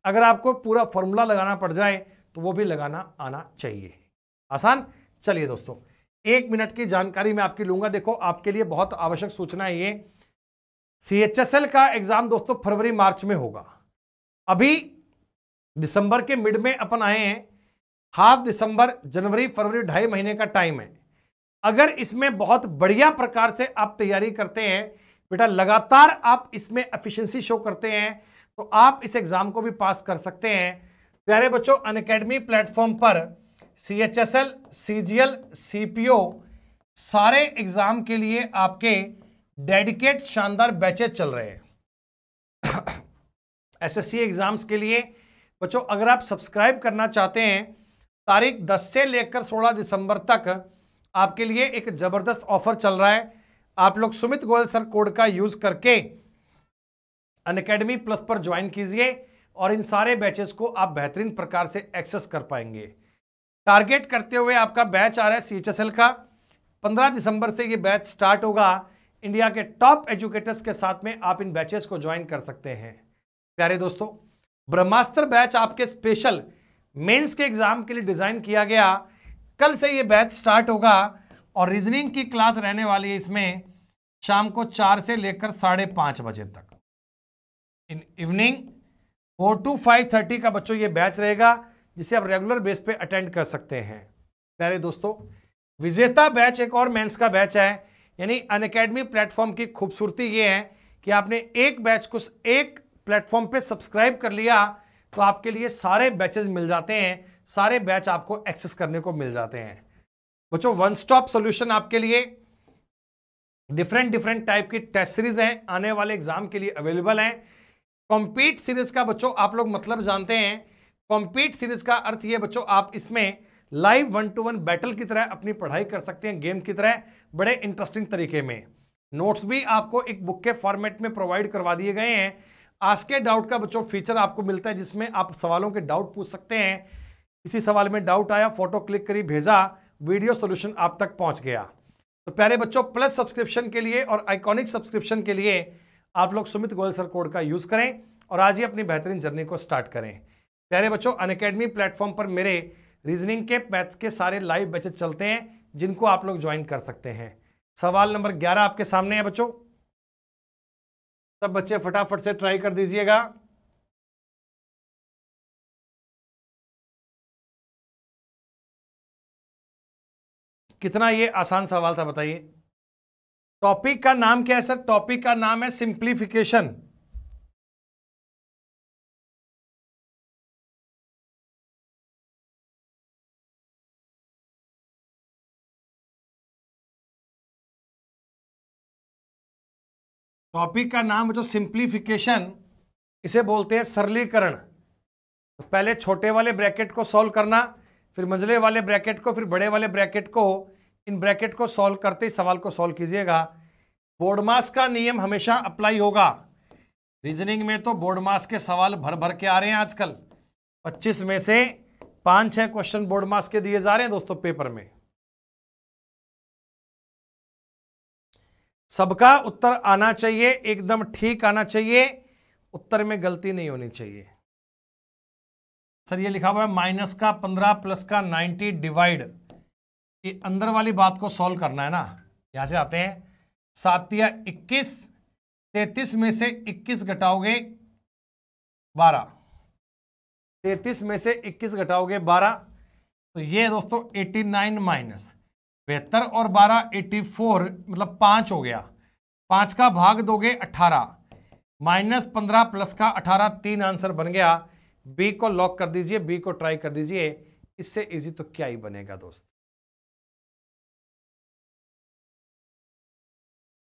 अगर आपको पूरा फॉर्मूला लगाना पड़ जाए तो वो भी लगाना आना चाहिए आसान चलिए दोस्तों एक मिनट की जानकारी मैं आपकी लूंगा देखो आपके लिए बहुत आवश्यक सूचना है ये सी का एग्ज़ाम दोस्तों फरवरी मार्च में होगा अभी दिसंबर के मिड में अपन आए हैं हाफ दिसंबर जनवरी फरवरी ढाई महीने का टाइम है अगर इसमें बहुत बढ़िया प्रकार से आप तैयारी करते हैं बेटा लगातार आप इसमें एफिशिएंसी शो करते हैं तो आप इस एग्ज़ाम को भी पास कर सकते हैं प्यारे बच्चों अनकेडमी प्लेटफॉर्म पर C H S L C G L C P O सारे एग्ज़ाम के लिए आपके डेडिकेट शानदार बैचेज चल रहे हैं एस एस सी एग्ज़ाम्स के लिए बच्चों अगर आप सब्सक्राइब करना चाहते हैं तारीख 10 से लेकर 16 दिसंबर तक आपके लिए एक ज़बरदस्त ऑफर चल रहा है आप लोग सुमित गोयल सर कोड का यूज़ करके अनकेडमी प्लस पर ज्वाइन कीजिए और इन सारे बैचेस को आप बेहतरीन प्रकार से एक्सेस कर पाएंगे टारगेट करते हुए आपका बैच आ रहा है सी का 15 दिसंबर से ये बैच स्टार्ट होगा इंडिया के टॉप एजुकेटर्स के साथ में आप इन बैचेस को ज्वाइन कर सकते हैं प्यारे दोस्तों ब्रह्मास्त्र बैच आपके स्पेशल मेंस के एग्ज़ाम के लिए डिज़ाइन किया गया कल से ये बैच स्टार्ट होगा और रीजनिंग की क्लास रहने वाली है इसमें शाम को चार से लेकर साढ़े पांच बजे तक in evening four to five thirty का बच्चों ये बैच रहेगा जिसे आप रेगुलर बेस पे अटेंड कर सकते हैं प्यारे दोस्तों विजेता बैच एक और मेंस का बैच है यानी अनकेडमी प्लेटफॉर्म की खूबसूरती ये है कि आपने एक बैच को एक प्लेटफॉर्म पे सब्सक्राइब कर लिया तो आपके लिए सारे बैचेस मिल जाते हैं सारे बैच आपको एक्सेस करने को मिल जाते हैं बच्चों वन स्टॉप सॉल्यूशन आपके लिए डिफरेंट डिफरेंट टाइप की टेस्ट सीरीज हैं आने वाले एग्जाम के लिए अवेलेबल हैं कॉम्पीट सीरीज का बच्चों आप लोग मतलब जानते हैं कॉम्पीट सीरीज का अर्थ ये बच्चों आप इसमें live one to one battle की तरह अपनी पढ़ाई कर सकते हैं गेम की तरह बड़े इंटरेस्टिंग तरीके में नोट्स भी आपको एक बुक के फॉर्मेट में प्रोवाइड करवा दिए गए हैं आस्के डाउट का बच्चों फीचर आपको मिलता है जिसमें आप सवालों के डाउट पूछ सकते हैं किसी सवाल में डाउट आया फोटो क्लिक करी भेजा वीडियो सोल्यूशन आप तक पहुंच गया तो प्यारे बच्चों प्लस सब्सक्रिप्शन के लिए और आइकॉनिक सब्सक्रिप्शन के लिए आप लोग सुमित गोयल सर कोड का यूज़ करें और आज ही अपनी बेहतरीन जर्नी को स्टार्ट करें प्यारे बच्चों अनकेडमी प्लेटफॉर्म पर मेरे रीजनिंग के मैथ्स के सारे लाइव बैचेज चलते हैं जिनको आप लोग ज्वाइन कर सकते हैं सवाल नंबर ग्यारह आपके सामने है बच्चों सब बच्चे फटाफट से ट्राई कर दीजिएगा कितना ये आसान सवाल था बताइए टॉपिक का नाम क्या है सर टॉपिक का नाम है सिंप्लीफिकेशन टॉपिक का नाम जो सिंप्लीफिकेशन इसे बोलते हैं सरलीकरण तो पहले छोटे वाले ब्रैकेट को सॉल्व करना फिर मंझले वाले ब्रैकेट को फिर बड़े वाले ब्रैकेट को इन ब्रैकेट को सॉल्व करते ही सवाल को सॉल्व कीजिएगा बोर्डमास का नियम हमेशा अप्लाई होगा रीजनिंग में तो बोर्डमास के सवाल भर भर के आ रहे हैं आजकल 25 में से पाँच छः क्वेश्चन बोर्डमास के दिए जा रहे हैं दोस्तों पेपर में सबका उत्तर आना चाहिए एकदम ठीक आना चाहिए उत्तर में गलती नहीं होनी चाहिए सर ये लिखा हुआ है माइनस का पंद्रह प्लस का नाइन्टी डिवाइड ये अंदर वाली बात को सॉल्व करना है ना यहां से आते हैं सात या इक्कीस तैतीस में से इक्कीस घटाओगे बारह तैतीस में से इक्कीस घटाओगे बारह तो ये दोस्तों एटी नाइन माइनस बेहतर और बारह एट्टी फोर मतलब पाँच हो गया पाँच का भाग दोगे अट्ठारह माइनस पंद्रह प्लस का अठारह तीन आंसर बन गया बी को लॉक कर दीजिए बी को ट्राई कर दीजिए इससे इजी तो क्या ही बनेगा दोस्त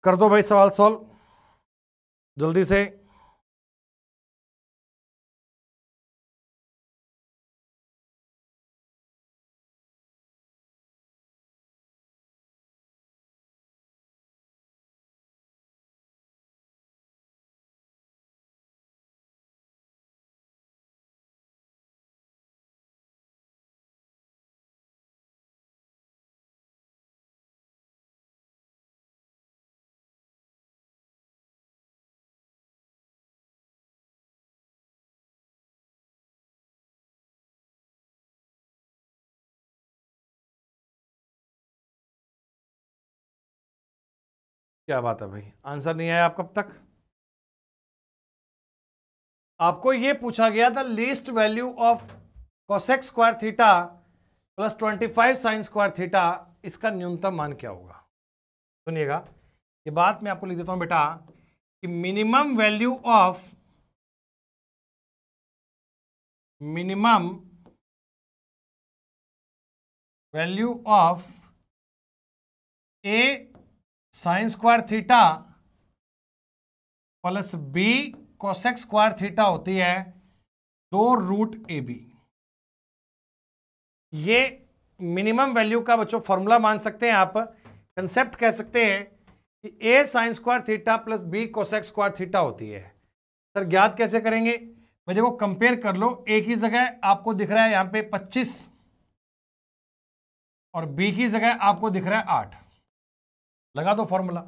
कर दो भाई सवाल सॉल्व जल्दी से क्या बात है भाई आंसर नहीं आया आप कब तक आपको ये पूछा गया था least value of cosec square theta plus twenty five sine square theta इसका न्यूनतम मान क्या होगा सुनिएगा ये बात मैं आपको लिख देता हूं बेटा कि minimum value of minimum value of A sine square theta plus B cosec square theta होती है दो रूट ए बी ये मिनिमम वैल्यू का बच्चों फॉर्मूला मान सकते हैं आप कंसेप्ट कह सकते हैं कि A sine square theta plus B cosec square theta होती है सर ज्ञात कैसे करेंगे मैं देखो कंपेयर कर लो ए की जगह आपको दिख रहा है यहाँ पे 25 और बी की जगह आपको दिख रहा है आठ लगा दो फॉर्मूला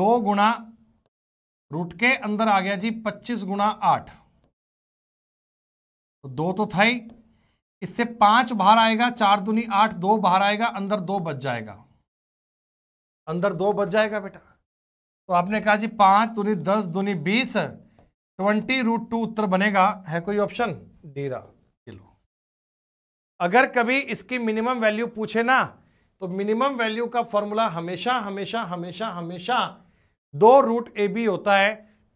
दो गुणा रूट के अंदर आ गया जी पच्चीस गुणा आठ तो दो तो था ही इससे पांच बाहर आएगा चार दूनी आठ दो बाहर आएगा अंदर दो बच जाएगा अंदर दो बच जाएगा बेटा तो आपने कहा जी पांच दुनी दस दूनी बीस ट्वेंटी रूट टू उत्तर बनेगा है कोई ऑप्शन डेरा किलो अगर कभी इसकी मिनिमम वैल्यू पूछे ना तो मिनिमम वैल्यू का फॉर्मूला हमेशा हमेशा हमेशा हमेशा दो रूट ए बी होता है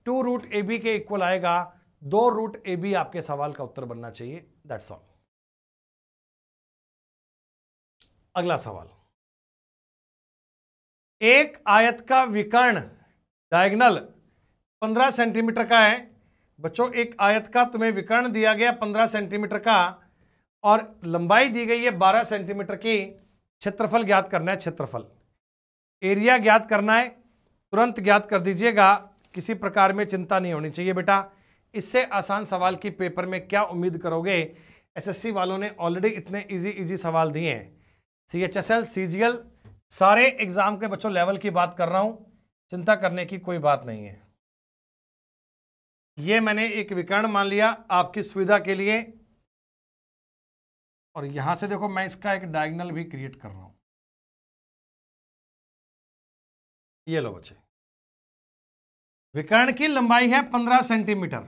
टू रूट ए बी के इक्वल आएगा दो रूट ए बी आपके सवाल का उत्तर बनना चाहिए दैट्स ऑल अगला सवाल एक आयत का विकर्ण डायगनल 15 सेंटीमीटर का है बच्चों एक आयत का तुम्हें विकर्ण दिया गया 15 सेंटीमीटर का और लंबाई दी गई है 12 सेंटीमीटर की क्षेत्रफल ज्ञात करना है क्षेत्रफल एरिया ज्ञात करना है तुरंत ज्ञात कर दीजिएगा किसी प्रकार में चिंता नहीं होनी चाहिए बेटा इससे आसान सवाल की पेपर में क्या उम्मीद करोगे एसएससी वालों ने ऑलरेडी इतने इजी इजी सवाल दिए हैं C H S L C G L सारे एग्जाम के बच्चों लेवल की बात कर रहा हूं चिंता करने की कोई बात नहीं है ये मैंने एक विकर्ण मान लिया आपकी सुविधा के लिए और यहां से देखो मैं इसका एक डायगनल भी क्रिएट कर रहा हूं ये लो बच्चे विकर्ण की लंबाई है पंद्रह सेंटीमीटर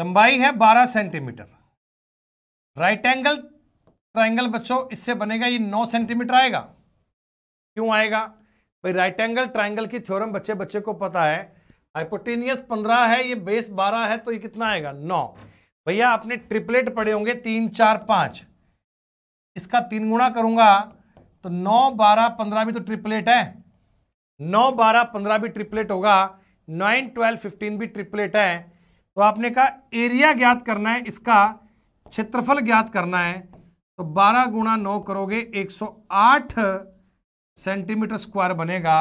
लंबाई है बारह सेंटीमीटर राइट एंगल ट्राइंगल बच्चों इससे बनेगा ये नौ सेंटीमीटर आएगा क्यों आएगा भाई राइट एंगल ट्राइंगल की थ्योरम बच्चे बच्चे को पता है हाइपोटेनियस पंद्रह है ये बेस बारह है तो ये कितना आएगा नौ no. भैया आपने ट्रिपलेट पढ़े होंगे तीन चार पाँच इसका तीन गुणा करूंगा तो नौ बारह पंद्रह भी तो ट्रिपलेट है नौ बारह पंद्रह भी ट्रिपलेट होगा नाइन ट्वेल्व फिफ्टीन भी ट्रिपलेट है तो आपने कहा एरिया ज्ञात करना है इसका क्षेत्रफल ज्ञात करना है तो बारह गुणा नौ करोगे एक सौ आठ सेंटीमीटर स्क्वायर बनेगा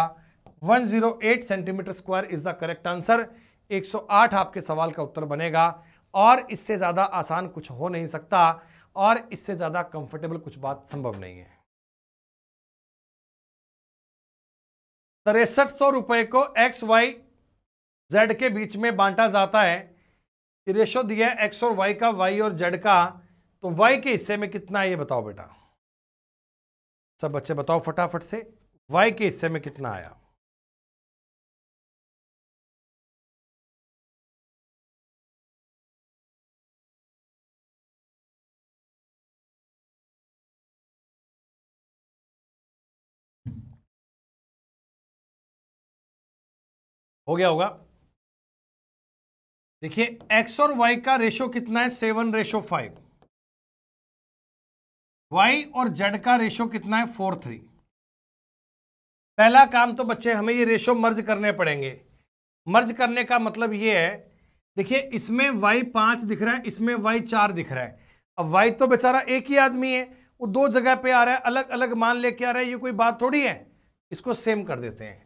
one zero eight centimetre square is the correct answer एक सौ आठ आपके सवाल का उत्तर बनेगा और इससे ज़्यादा आसान कुछ हो नहीं सकता और इससे ज़्यादा कंफर्टेबल कुछ बात संभव नहीं है तिरसठ सौ रुपये को एक्स वाई जेड के बीच में बांटा जाता है रेशो दिया है एक्स और वाई का वाई और जेड का तो वाई के हिस्से में कितना है ये बताओ बेटा सब बच्चे बताओ फटाफट से वाई के हिस्से में कितना आया हो गया होगा देखिए एक्स और वाई का रेशो कितना है सेवन रेशो फाइव वाई और जेड का रेशो कितना है फोर थ्री पहला काम तो बच्चे हमें ये रेशो मर्ज करने पड़ेंगे मर्ज करने का मतलब ये है देखिए इसमें वाई पांच दिख रहा है इसमें वाई चार दिख रहा है अब वाई तो बेचारा एक ही आदमी है वो दो जगह पे आ रहा है अलग अलग मान लेके आ रहा है ये कोई बात थोड़ी है इसको सेम कर देते हैं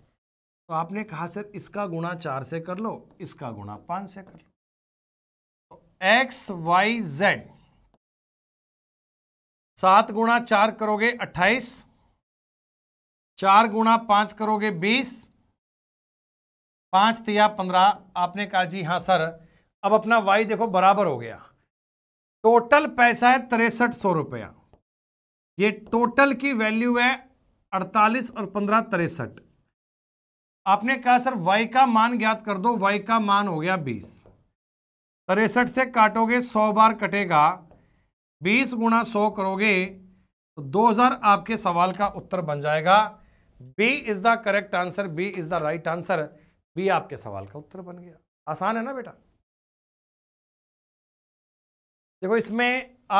तो आपने कहा सर इसका गुणा चार से कर लो इसका गुणा पांच से कर लो तो एक्स वाई जेड सात गुणा चार करोगे अट्ठाईस चार गुणा पांच करोगे बीस पांच तिया पंद्रह आपने कहा जी हाँ सर अब अपना वाई देखो बराबर हो गया टोटल पैसा है तिरसठ सौ रुपया ये टोटल की वैल्यू है अड़तालीस और पंद्रह तिरसठ आपने कहा सर y का मान ज्ञात कर दो y का मान हो गया 20 तिरसठ से काटोगे 100 बार कटेगा 20 गुणा सौ करोगे तो 2000 आपके सवाल का उत्तर बन जाएगा b is the correct answer b is the right answer b आपके सवाल का उत्तर बन गया आसान है ना बेटा देखो इसमें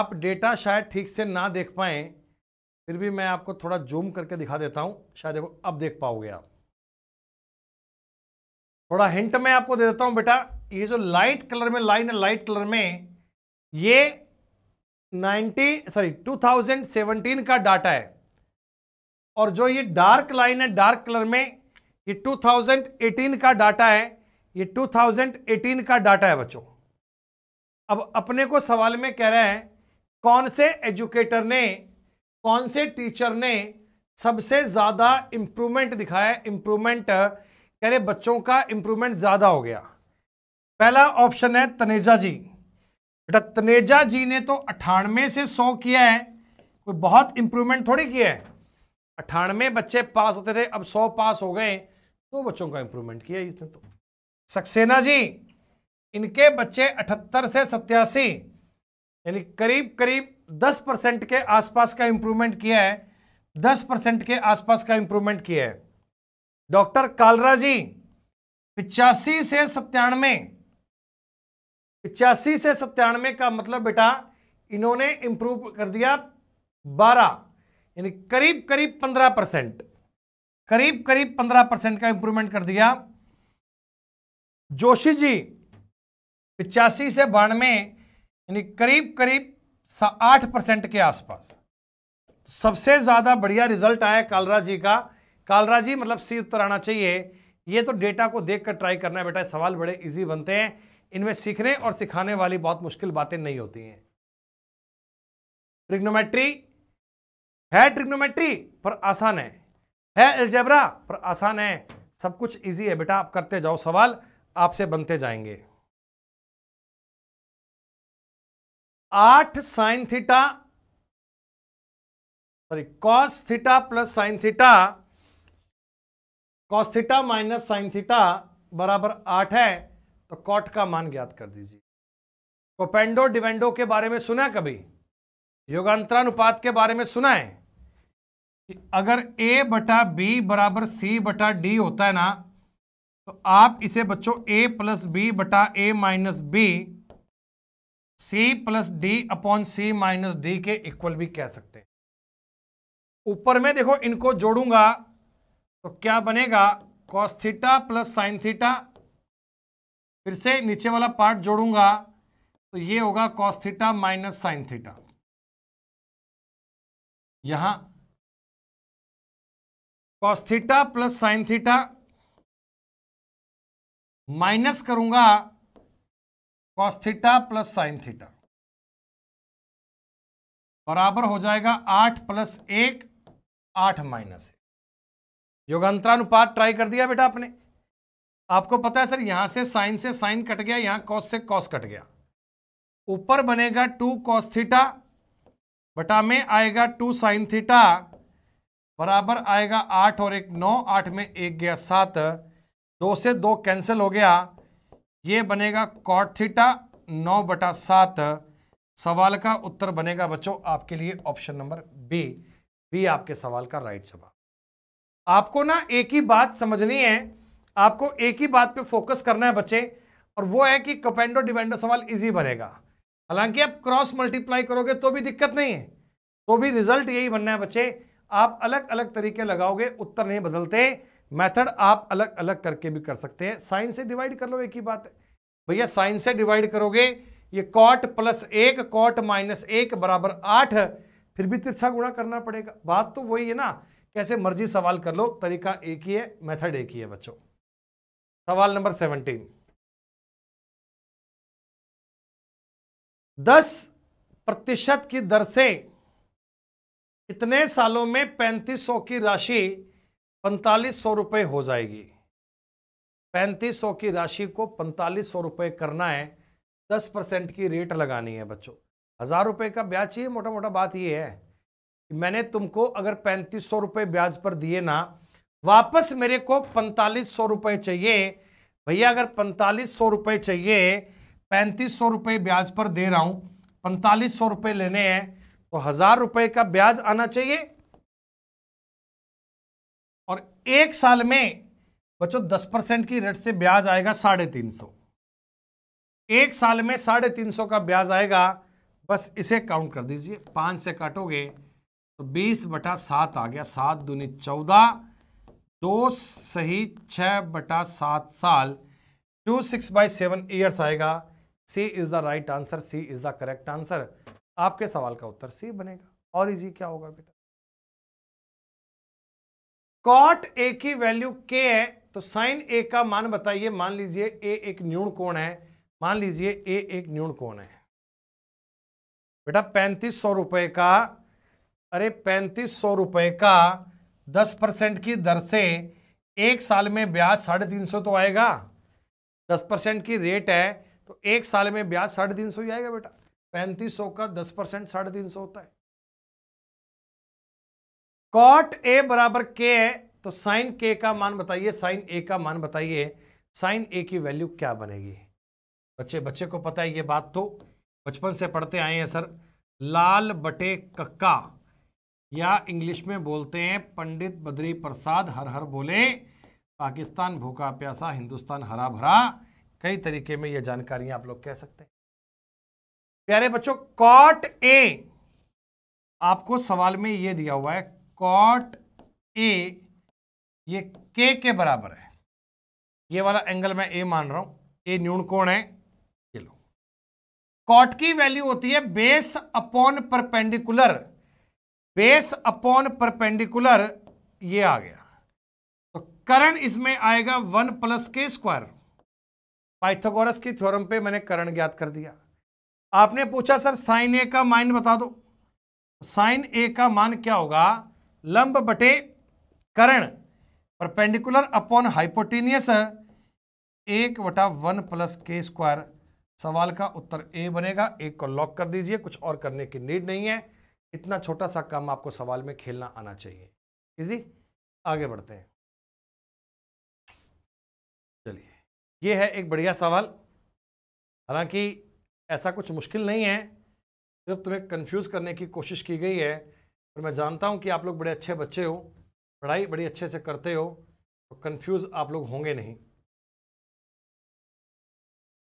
आप डेटा शायद ठीक से ना देख पाए फिर भी मैं आपको थोड़ा जूम करके दिखा देता हूँ शायद देखो अब देख पाओगे आप थोड़ा हिंट मैं आपको दे देता हूं बेटा ये जो लाइट कलर में लाइन है लाइट कलर में ये 90 सॉरी 2017 का डाटा है और जो ये डार्क लाइन है डार्क कलर में ये 2018 का डाटा है ये 2018 का डाटा है बच्चों अब अपने को सवाल में कह रहे हैं कौन से एजुकेटर ने कौन से टीचर ने सबसे ज़्यादा इंप्रूवमेंट दिखाया इम्प्रूवमेंट कह रहे बच्चों का इंप्रूवमेंट ज़्यादा हो गया पहला ऑप्शन है तनेजा जी बेटा तनेजा जी ने तो अठानवे से सौ किया है कोई बहुत इम्प्रूवमेंट थोड़ी किया है अठानवे बच्चे पास होते थे अब सौ पास हो गए तो बच्चों का इम्प्रूवमेंट किया इसने तो सक्सेना जी इनके बच्चे अठहत्तर से सत्यासी यानी करीब करीब दस परसेंट के आसपास का इम्प्रूवमेंट किया है दस परसेंट के आसपास का इम्प्रूवमेंट किया है डॉक्टर कालरा जी पिचासी से सत्तानवे पिचासी से सत्तानवे का मतलब बेटा इन्होंने इंप्रूव कर दिया बारह यानी करीब करीब पंद्रह परसेंट करीब करीब पंद्रह परसेंट का इंप्रूवमेंट कर दिया जोशी जी पिचासी से बानवे यानी करीब करीब आठ परसेंट के आसपास सबसे ज्यादा बढ़िया रिजल्ट आया कालरा जी का कालरा जी मतलब सी उत्तर आना चाहिए ये तो डेटा को देखकर ट्राई करना है बेटा सवाल बड़े ईजी बनते हैं इनमें सीखने और सिखाने वाली बहुत मुश्किल बातें नहीं होती हैं ट्रिग्नोमेट्री है ट्रिग्नोमेट्री पर आसान है है एल्जेब्रा पर आसान है सब कुछ इजी है बेटा आप करते जाओ सवाल आपसे बनते जाएंगे आठ sine theta sorry cos theta plus sine theta cos minus sine theta बराबर आठ है तो कॉट का मान ज्ञात कर दीजिए कोपेंडो डिवेंडो के बारे में सुना कभी योगांतरानुपात के बारे में सुना है कि अगर ए बटा बी बराबर सी बटा डी होता है ना तो आप इसे बच्चों ए प्लस बी बटा A minus B C plus D upon C minus D के इक्वल भी कह सकते हैं ऊपर में देखो इनको जोड़ूंगा तो क्या बनेगा cos theta plus sine theta फिर से नीचे वाला पार्ट जोड़ूंगा तो ये होगा cos theta minus sine theta यहां cos theta plus sine theta minus करूंगा cos theta plus sine theta बराबर हो जाएगा आठ प्लस एक आठ माइनस योगांतरानुपात ट्राई कर दिया बेटा आपने आपको पता है सर यहां से साइन से साइन कट गया यहां कॉस से कॉस कट गया ऊपर बनेगा टू कॉस थीटा बटा में आएगा टू साइन थीटा बराबर आएगा आठ और एक नौ आठ में एक गया सात दो से दो कैंसिल हो गया ये बनेगा कॉट थीटा नौ बटा सात सवाल का उत्तर बनेगा बच्चों आपके लिए ऑप्शन नंबर बी बी आपके सवाल का राइट जवाब आपको ना एक ही बात समझनी है आपको एक ही बात पे फोकस करना है बच्चे और वो है कि कपेंडो डिवेंडो सवाल इजी बनेगा हालांकि आप क्रॉस मल्टीप्लाई करोगे तो भी दिक्कत नहीं है तो भी रिजल्ट यही बनना है बच्चे आप अलग अलग तरीके लगाओगे उत्तर नहीं बदलते मेथड आप अलग अलग करके भी कर सकते हैं साइन से डिवाइड कर लो एक ही बात है भैया साइन से डिवाइड करोगे ये कॉट प्लस एक कॉट माइनस एक बराबर आठ फिर भी तिरछा गुणा करना पड़ेगा बात तो वही है ना कैसे मर्जी सवाल कर लो तरीका एक ही है मेथड एक ही है बच्चों सवाल नंबर सेवनटीन दस प्रतिशत की दर से कितने सालों में पैंतीस सौ की राशि पैंतालीस सौ रुपये हो जाएगी पैंतीस सौ की राशि को पैंतालीस सौ रुपये करना है दस परसेंट की रेट लगानी है बच्चों हज़ार रुपये का ब्याज चाहिए मोटा मोटा बात ये है मैंने तुमको अगर पैंतीस सौ रुपये ब्याज पर दिए ना वापस मेरे को पैंतालीस सौ रुपये चाहिए भैया अगर पैंतालीस सौ रुपये चाहिए पैंतीस सौ रुपये ब्याज पर दे रहा हूँ पैंतालीस सौ रुपये लेने हैं तो हज़ार रुपये का ब्याज आना चाहिए और एक साल में बच्चों दस परसेंट की रेट से ब्याज आएगा साढ़े तीन सौ एक साल में साढ़े तीन सौ का ब्याज आएगा बस इसे काउंट कर दीजिए पाँच से काटोगे तो बीस बटा सात आ गया सात दूनी चौदह दो सही छः बटा सात साल two six by seven years आएगा C is the right answer C is the correct answer आपके सवाल का उत्तर सी बनेगा और इजी क्या होगा बेटा कॉट ए की वैल्यू के है तो साइन ए का मान बताइए मान लीजिए ए एक न्यून कोण है मान लीजिए ए एक न्यून कोण है बेटा पैंतीस सौ रुपए का अरे पैंतीस सौ रुपये का दस परसेंट की दर से एक साल में ब्याज साढ़े तीन सौ तो आएगा दस परसेंट की रेट है तो एक साल में ब्याज साढ़े तीन सौ ही आएगा बेटा पैंतीस सौ का दस परसेंट साढ़े तीन सौ होता है कॉट ए बराबर के है तो साइन के का मान बताइए साइन ए का मान बताइए साइन ए की वैल्यू क्या बनेगी बच्चे बच्चे को पता है ये बात तो बचपन से पढ़ते आए हैं सर लाल बटे कक्का या इंग्लिश में बोलते हैं पंडित बद्री प्रसाद हर हर बोले पाकिस्तान भूखा प्यासा हिंदुस्तान हरा भरा कई तरीके में यह जानकारियां आप लोग कह सकते हैं प्यारे बच्चों कॉट ए आपको सवाल में यह दिया हुआ है कॉट ए ये के के बराबर है ये वाला एंगल मैं ए मान रहा हूं ए न्यून कोण है ये लो कॉट की वैल्यू होती है base upon perpendicular base upon perpendicular ये आ गया तो करण इसमें आएगा one plus K square Pythagoras की थ्योरम पे मैंने करण ज्ञात कर दिया आपने पूछा सर साइन ए का मान बता दो साइन ए का मान क्या होगा लंब बटे करण परपेंडिकुलर अपॉन हाइपोटीनियस एक बटा वन प्लस के स्क्वायर सवाल का उत्तर ए बनेगा एक को लॉक कर दीजिए कुछ और करने की नीड नहीं है इतना छोटा सा काम आपको सवाल में खेलना आना चाहिए इजी आगे बढ़ते हैं चलिए ये है एक बढ़िया सवाल हालांकि ऐसा कुछ मुश्किल नहीं है सिर्फ तुम्हें कंफ्यूज करने की कोशिश की गई है और मैं जानता हूँ कि आप लोग बड़े अच्छे बच्चे हो पढ़ाई बड़ी अच्छे से करते हो तो कंफ्यूज आप लोग होंगे नहीं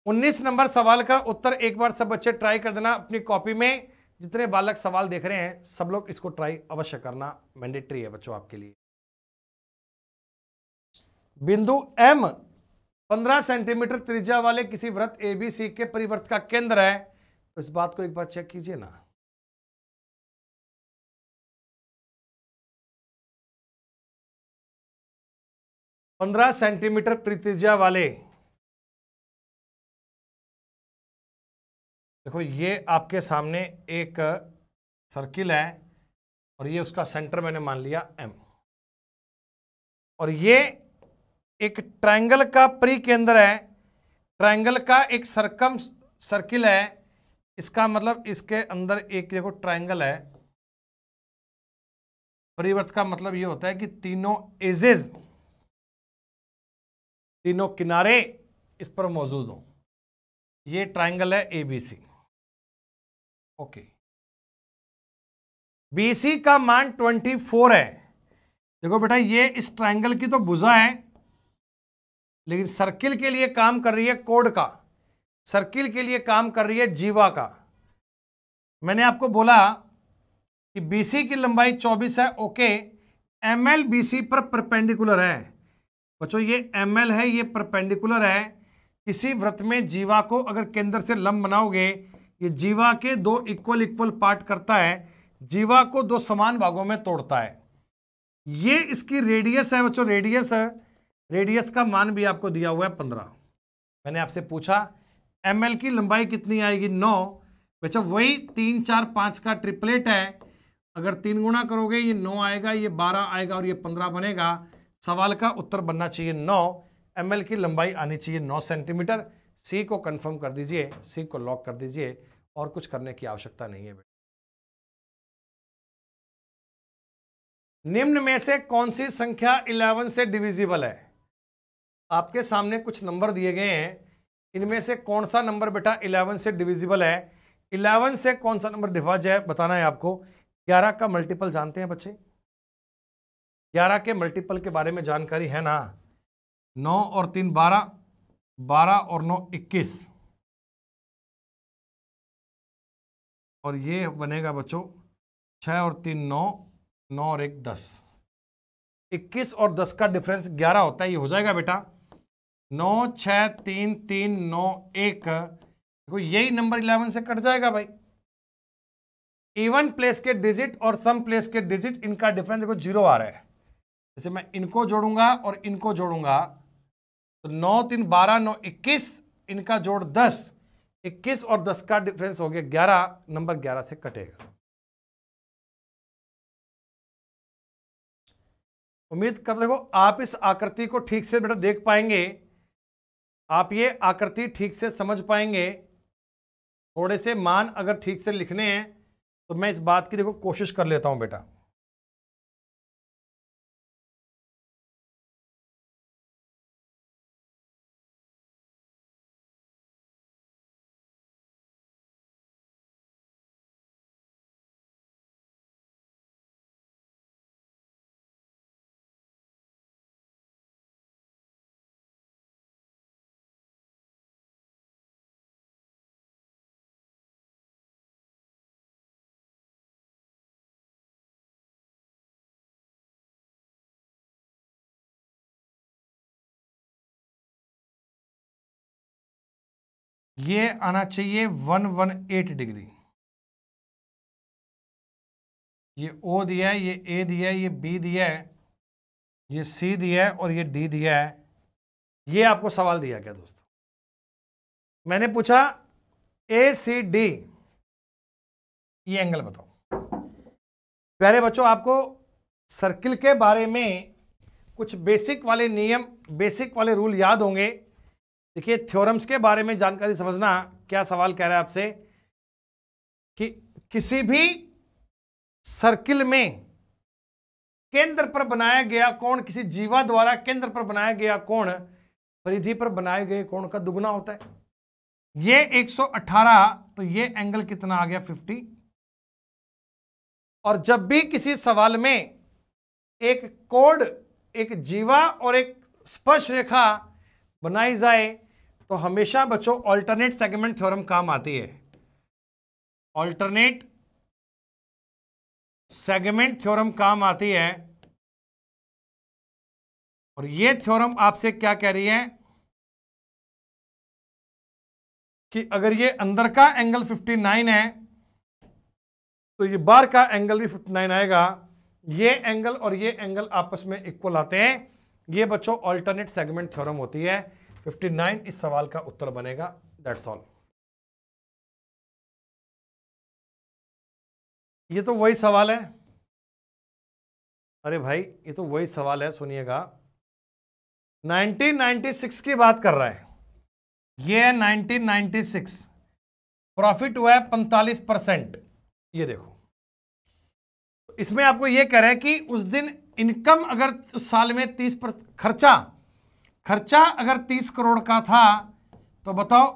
19 नंबर सवाल का उत्तर एक बार सब बच्चे ट्राई कर देना अपनी कॉपी में जितने बालक सवाल देख रहे हैं सब लोग इसको ट्राई अवश्य करना मैंडेटरी है बच्चों आपके लिए बिंदु एम 15 सेंटीमीटर त्रिज्या वाले किसी व्रत एबीसी के परिवर्त का केंद्र है तो इस बात को एक बार चेक कीजिए ना पंद्रह सेंटीमीटर त्रिज्या वाले देखो ये आपके सामने एक सर्किल है और ये उसका सेंटर मैंने मान लिया एम और ये एक ट्रायंगल का प्री केंद्र है ट्रायंगल का एक सरकम सर्किल है इसका मतलब इसके अंदर एक देखो ट्रायंगल है परिवर्त का मतलब ये होता है कि तीनों एजेज तीनों किनारे इस पर मौजूद हों ये ट्रायंगल है एबीसी ओके बीसी का मान 24 है देखो बेटा ये इस ट्राइंगल की तो भुजा है लेकिन सर्किल के लिए काम कर रही है कोड का सर्किल के लिए काम कर रही है जीवा का मैंने आपको बोला कि बीसी की लंबाई 24 है ओके एम एल पर परपेंडिकुलर है बच्चों ये एम एल है ये परपेंडिकुलर है किसी व्रत में जीवा को अगर केंद्र से लंब बनाओगे ये जीवा के दो इक्वल इक्वल पार्ट करता है जीवा को दो समान भागों में तोड़ता है ये इसकी रेडियस है बच्चों रेडियस है रेडियस का मान भी आपको दिया हुआ है पंद्रह मैंने आपसे पूछा एम की लंबाई कितनी आएगी नौ बच्चा वही तीन चार पाँच का ट्रिपलेट है अगर तीन गुना करोगे ये नौ आएगा ये बारह आएगा और ये पंद्रह बनेगा सवाल का उत्तर बनना चाहिए नौ एम की लंबाई आनी चाहिए नौ सेंटीमीटर सी को कंफर्म कर दीजिए सी को लॉक कर दीजिए और कुछ करने की आवश्यकता नहीं है निम्न में से कौन सी संख्या 11 से डिविजिबल है आपके सामने कुछ नंबर दिए गए हैं इनमें से कौन सा नंबर बेटा 11 से डिविजिबल है 11 से कौन सा नंबर डिवाज है बताना है आपको 11 का मल्टीपल जानते हैं बच्चे 11 के मल्टीपल के बारे में जानकारी है ना 9 और 3 12 12 और 9 21 और ये बनेगा बच्चों छः और तीन नौ नौ और एक दस इक्कीस और दस का डिफरेंस ग्यारह होता है ये हो जाएगा बेटा नौ छ तीन तीन नौ एक देखो यही नंबर इलेवन से कट जाएगा भाई इवन प्लेस के डिजिट और सम प्लेस के डिजिट इनका डिफरेंस देखो जीरो आ रहा है जैसे मैं इनको जोड़ूंगा और इनको जोड़ूंगा तो नौ तीन बारह नौ इक्कीस इनका जोड़ दस इक्कीस और दस का डिफरेंस हो गया ग्यारह नंबर ग्यारह से कटेगा उम्मीद कर देखो आप इस आकृति को ठीक से बेटा देख पाएंगे आप ये आकृति ठीक से समझ पाएंगे थोड़े से मान अगर ठीक से लिखने हैं तो मैं इस बात की देखो कोशिश कर लेता हूं बेटा ये आना चाहिए वन वन एट डिग्री ये ओ दिया है ये ए दिया है ये बी दिया है ये सी दिया है और ये डी दिया है ये आपको सवाल दिया गया दोस्तों मैंने पूछा ए सी डी ये एंगल बताओ प्यारे बच्चों आपको सर्किल के बारे में कुछ बेसिक वाले नियम बेसिक वाले रूल याद होंगे देखिए थ्योरम्स के बारे में जानकारी समझना क्या सवाल कह रहा है आपसे कि किसी भी सर्किल में केंद्र पर बनाया गया कोण किसी जीवा द्वारा केंद्र पर बनाया गया कोण परिधि पर बनाए गए कोण का दुगना होता है ये 118 तो ये एंगल कितना आ गया 50 और जब भी किसी सवाल में एक कोड एक जीवा और एक स्पर्श रेखा बनाई जाए तो हमेशा बच्चों ऑल्टरनेट सेगमेंट थ्योरम काम आती है ऑल्टरनेट सेगमेंट थ्योरम काम आती है और ये थ्योरम आपसे क्या कह रही है कि अगर ये अंदर का एंगल 59 है तो ये बाहर का एंगल भी 59 आएगा ये एंगल और ये एंगल आपस में इक्वल आते हैं ये बच्चों ऑल्टरनेट सेगमेंट थ्योरम होती है 59 इस सवाल का उत्तर बनेगा दैट्स ऑल ये तो वही सवाल है अरे भाई ये तो वही सवाल है सुनिएगा 1996 की बात कर रहा है ये है 1996 प्रॉफिट हुआ है 45 परसेंट ये देखो इसमें आपको ये कह रहा है कि उस दिन इनकम अगर उस साल में 30 परसेंट खर्चा खर्चा अगर तीस करोड़ का था तो बताओ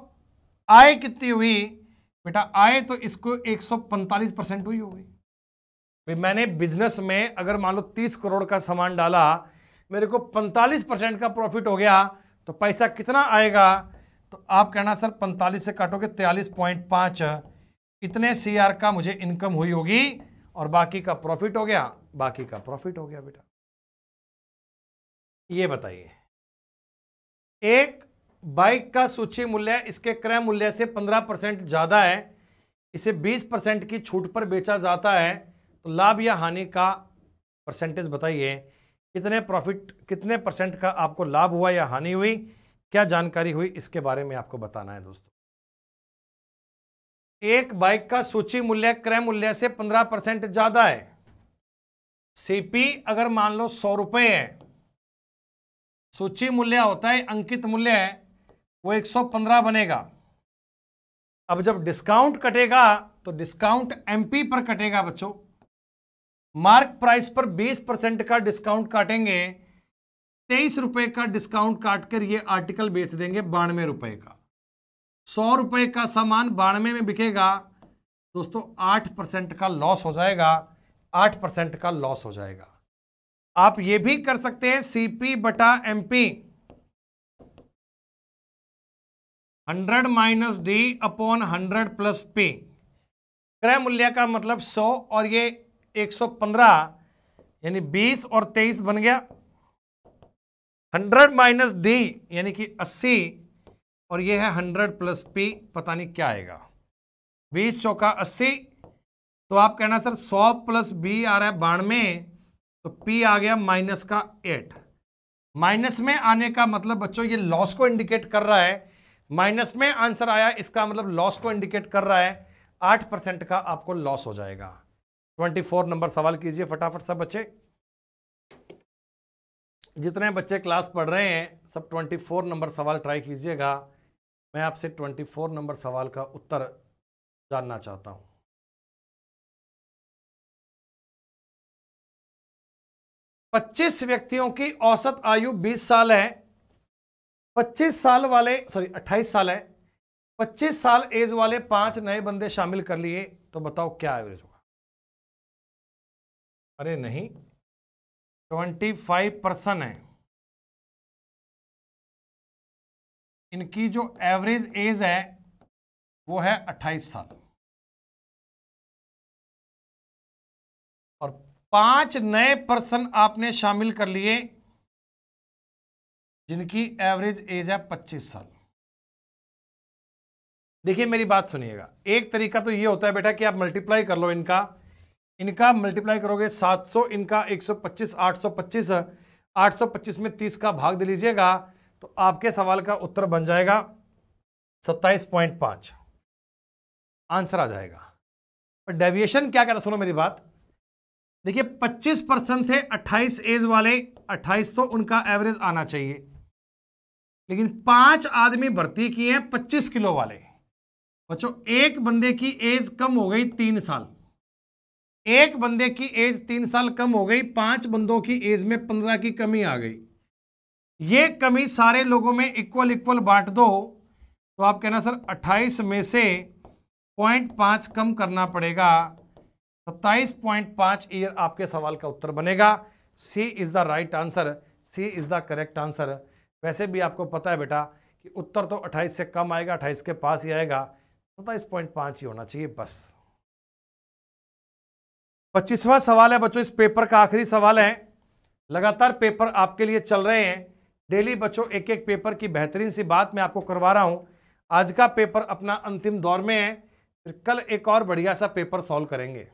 आय कितनी हुई बेटा आय तो इसको 145 परसेंट हुई होगी भाई मैंने बिजनेस में अगर मान लो तीस करोड़ का सामान डाला मेरे को 45 परसेंट का प्रॉफिट हो गया तो पैसा कितना आएगा तो आप कहना सर 45 से काटोगे तयालीस पॉइंट पाँच इतने सी का मुझे इनकम हुई होगी और बाकी का प्रॉफिट हो गया बाकी का प्रॉफिट हो गया बेटा ये बताइए एक बाइक का सूची मूल्य इसके क्रय मूल्य से 15 परसेंट ज़्यादा है इसे 20 परसेंट की छूट पर बेचा जाता है तो लाभ या हानि का परसेंटेज बताइए कितने प्रॉफिट कितने परसेंट का आपको लाभ हुआ या हानि हुई क्या जानकारी हुई इसके बारे में आपको बताना है दोस्तों एक बाइक का सूची मूल्य क्रय मूल्य से 15 परसेंट ज़्यादा है सीपी अगर मान लो सौ रुपये है सूची मूल्य होता है अंकित मूल्य है वो 115 बनेगा अब जब डिस्काउंट कटेगा तो डिस्काउंट एमपी पर कटेगा बच्चों मार्क प्राइस पर 20 परसेंट का डिस्काउंट काटेंगे तेईस रुपए का डिस्काउंट काट कर ये आर्टिकल बेच देंगे बानवे रुपए का सौ रुपए का सामान बानवे में बिकेगा दोस्तों आठ परसेंट का लॉस हो जाएगा आठ परसेंट का लॉस हो जाएगा आप ये भी कर सकते हैं सीपी बटा MP hundred minus D upon hundred plus P क्रय मूल्य का मतलब सौ और ये एक सौ पंद्रह यानी बीस और तेईस बन गया हंड्रेड माइनस डी यानी कि अस्सी और ये है हंड्रेड प्लस पी पता नहीं क्या आएगा बीस चौका अस्सी तो आप कहना सर सौ प्लस बी आ रहा है बानवे तो P आ गया माइनस का एट माइनस में आने का मतलब बच्चों ये लॉस को इंडिकेट कर रहा है माइनस में आंसर आया इसका मतलब लॉस को इंडिकेट कर रहा है आठ परसेंट का आपको लॉस हो जाएगा ट्वेंटी फोर नंबर सवाल कीजिए फटाफट सब बच्चे जितने बच्चे क्लास पढ़ रहे हैं सब ट्वेंटी फोर नंबर सवाल ट्राई कीजिएगा मैं आपसे ट्वेंटी फोर नंबर सवाल का उत्तर जानना चाहता हूं पच्चीस व्यक्तियों की औसत आयु बीस साल है पच्चीस साल वाले सॉरी अट्ठाईस साल है पच्चीस साल एज वाले पांच नए बंदे शामिल कर लिए तो बताओ क्या एवरेज होगा अरे नहीं ट्वेंटी फाइव परसेंट है इनकी जो एवरेज एज है वो है अट्ठाईस साल और पांच नए पर्सन आपने शामिल कर लिए जिनकी एवरेज एज है पच्चीस साल देखिए मेरी बात सुनिएगा एक तरीका तो ये होता है बेटा कि आप मल्टीप्लाई कर लो इनका इनका मल्टीप्लाई करोगे 700 इनका 125 825 825 में 30 का भाग दे लीजिएगा तो आपके सवाल का उत्तर बन जाएगा 27.5 आंसर आ जाएगा और डेविएशन क्या कहता सुनो मेरी बात देखिए 25 परसेंट थे 28 एज वाले 28 तो उनका एवरेज आना चाहिए लेकिन पांच आदमी भर्ती किए हैं 25 किलो वाले बच्चों एक बंदे की एज कम हो गई तीन साल एक बंदे की एज तीन साल कम हो गई पांच बंदों की एज में पंद्रह की कमी आ गई ये कमी सारे लोगों में इक्वल इक्वल बांट दो तो आप कहना सर 28 में से पॉइंट पाँच कम करना पड़ेगा सत्ताईस पॉइंट पांच ईयर आपके सवाल का उत्तर बनेगा C is the right answer C is the correct answer वैसे भी आपको पता है बेटा कि उत्तर तो 28 से कम आएगा 28 के पास ही आएगा सत्ताईस पॉइंट पांच ही होना चाहिए बस पच्चीसवा सवाल है बच्चों इस पेपर का आखिरी सवाल है लगातार पेपर आपके लिए चल रहे हैं डेली बच्चों एक एक पेपर की बेहतरीन सी बात मैं आपको करवा रहा हूं आज का पेपर अपना अंतिम दौर में है फिर कल एक और बढ़िया सा पेपर सॉल्व करेंगे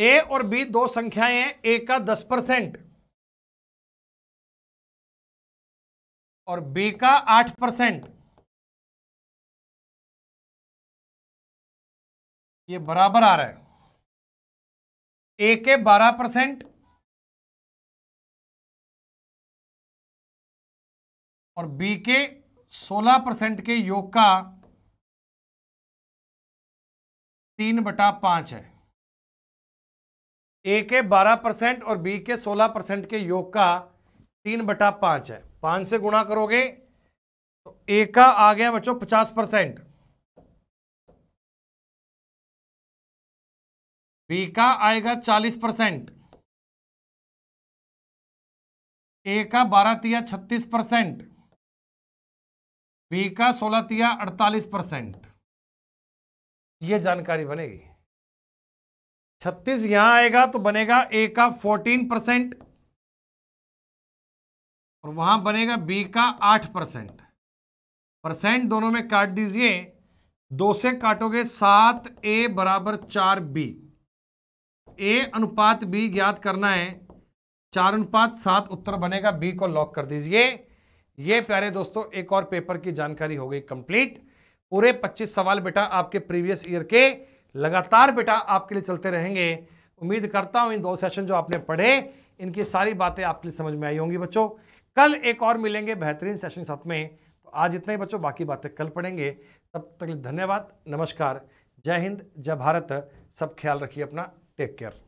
ए और बी दो संख्याएं हैं ए का दस परसेंट और बी का आठ परसेंट ये बराबर आ रहा है ए के बारह परसेंट और बी के सोलह परसेंट के योग का तीन बटा पांच है ए के 12 परसेंट और बी के 16 परसेंट के योग का तीन बटा पांच है पांच से गुणा करोगे तो ए का आ गया बच्चों पचास परसेंट बी का आएगा चालीस परसेंट ए का बारह तिया छत्तीस परसेंट बी का सोलह तिया अड़तालीस परसेंट ये जानकारी बनेगी छत्तीस यहां आएगा तो बनेगा ए का फोर्टीन परसेंट और वहां बनेगा बी का आठ परसेंट परसेंट दोनों में काट दीजिए दो से काटोगे सात ए बराबर चार बी ए अनुपात बी ज्ञात करना है चार अनुपात सात उत्तर बनेगा बी को लॉक कर दीजिए ये प्यारे दोस्तों एक और पेपर की जानकारी हो गई कंप्लीट पूरे 25 सवाल बेटा आपके प्रीवियस ईयर के लगातार बेटा आपके लिए चलते रहेंगे उम्मीद करता हूँ इन दो सेशन जो आपने पढ़े इनकी सारी बातें आपके लिए समझ में आई होंगी बच्चों कल एक और मिलेंगे बेहतरीन सेशन साथ में तो आज इतना ही बच्चों बाकी बातें कल पढ़ेंगे तब तक धन्यवाद नमस्कार जय हिंद जय भारत सब ख्याल रखिए अपना टेक केयर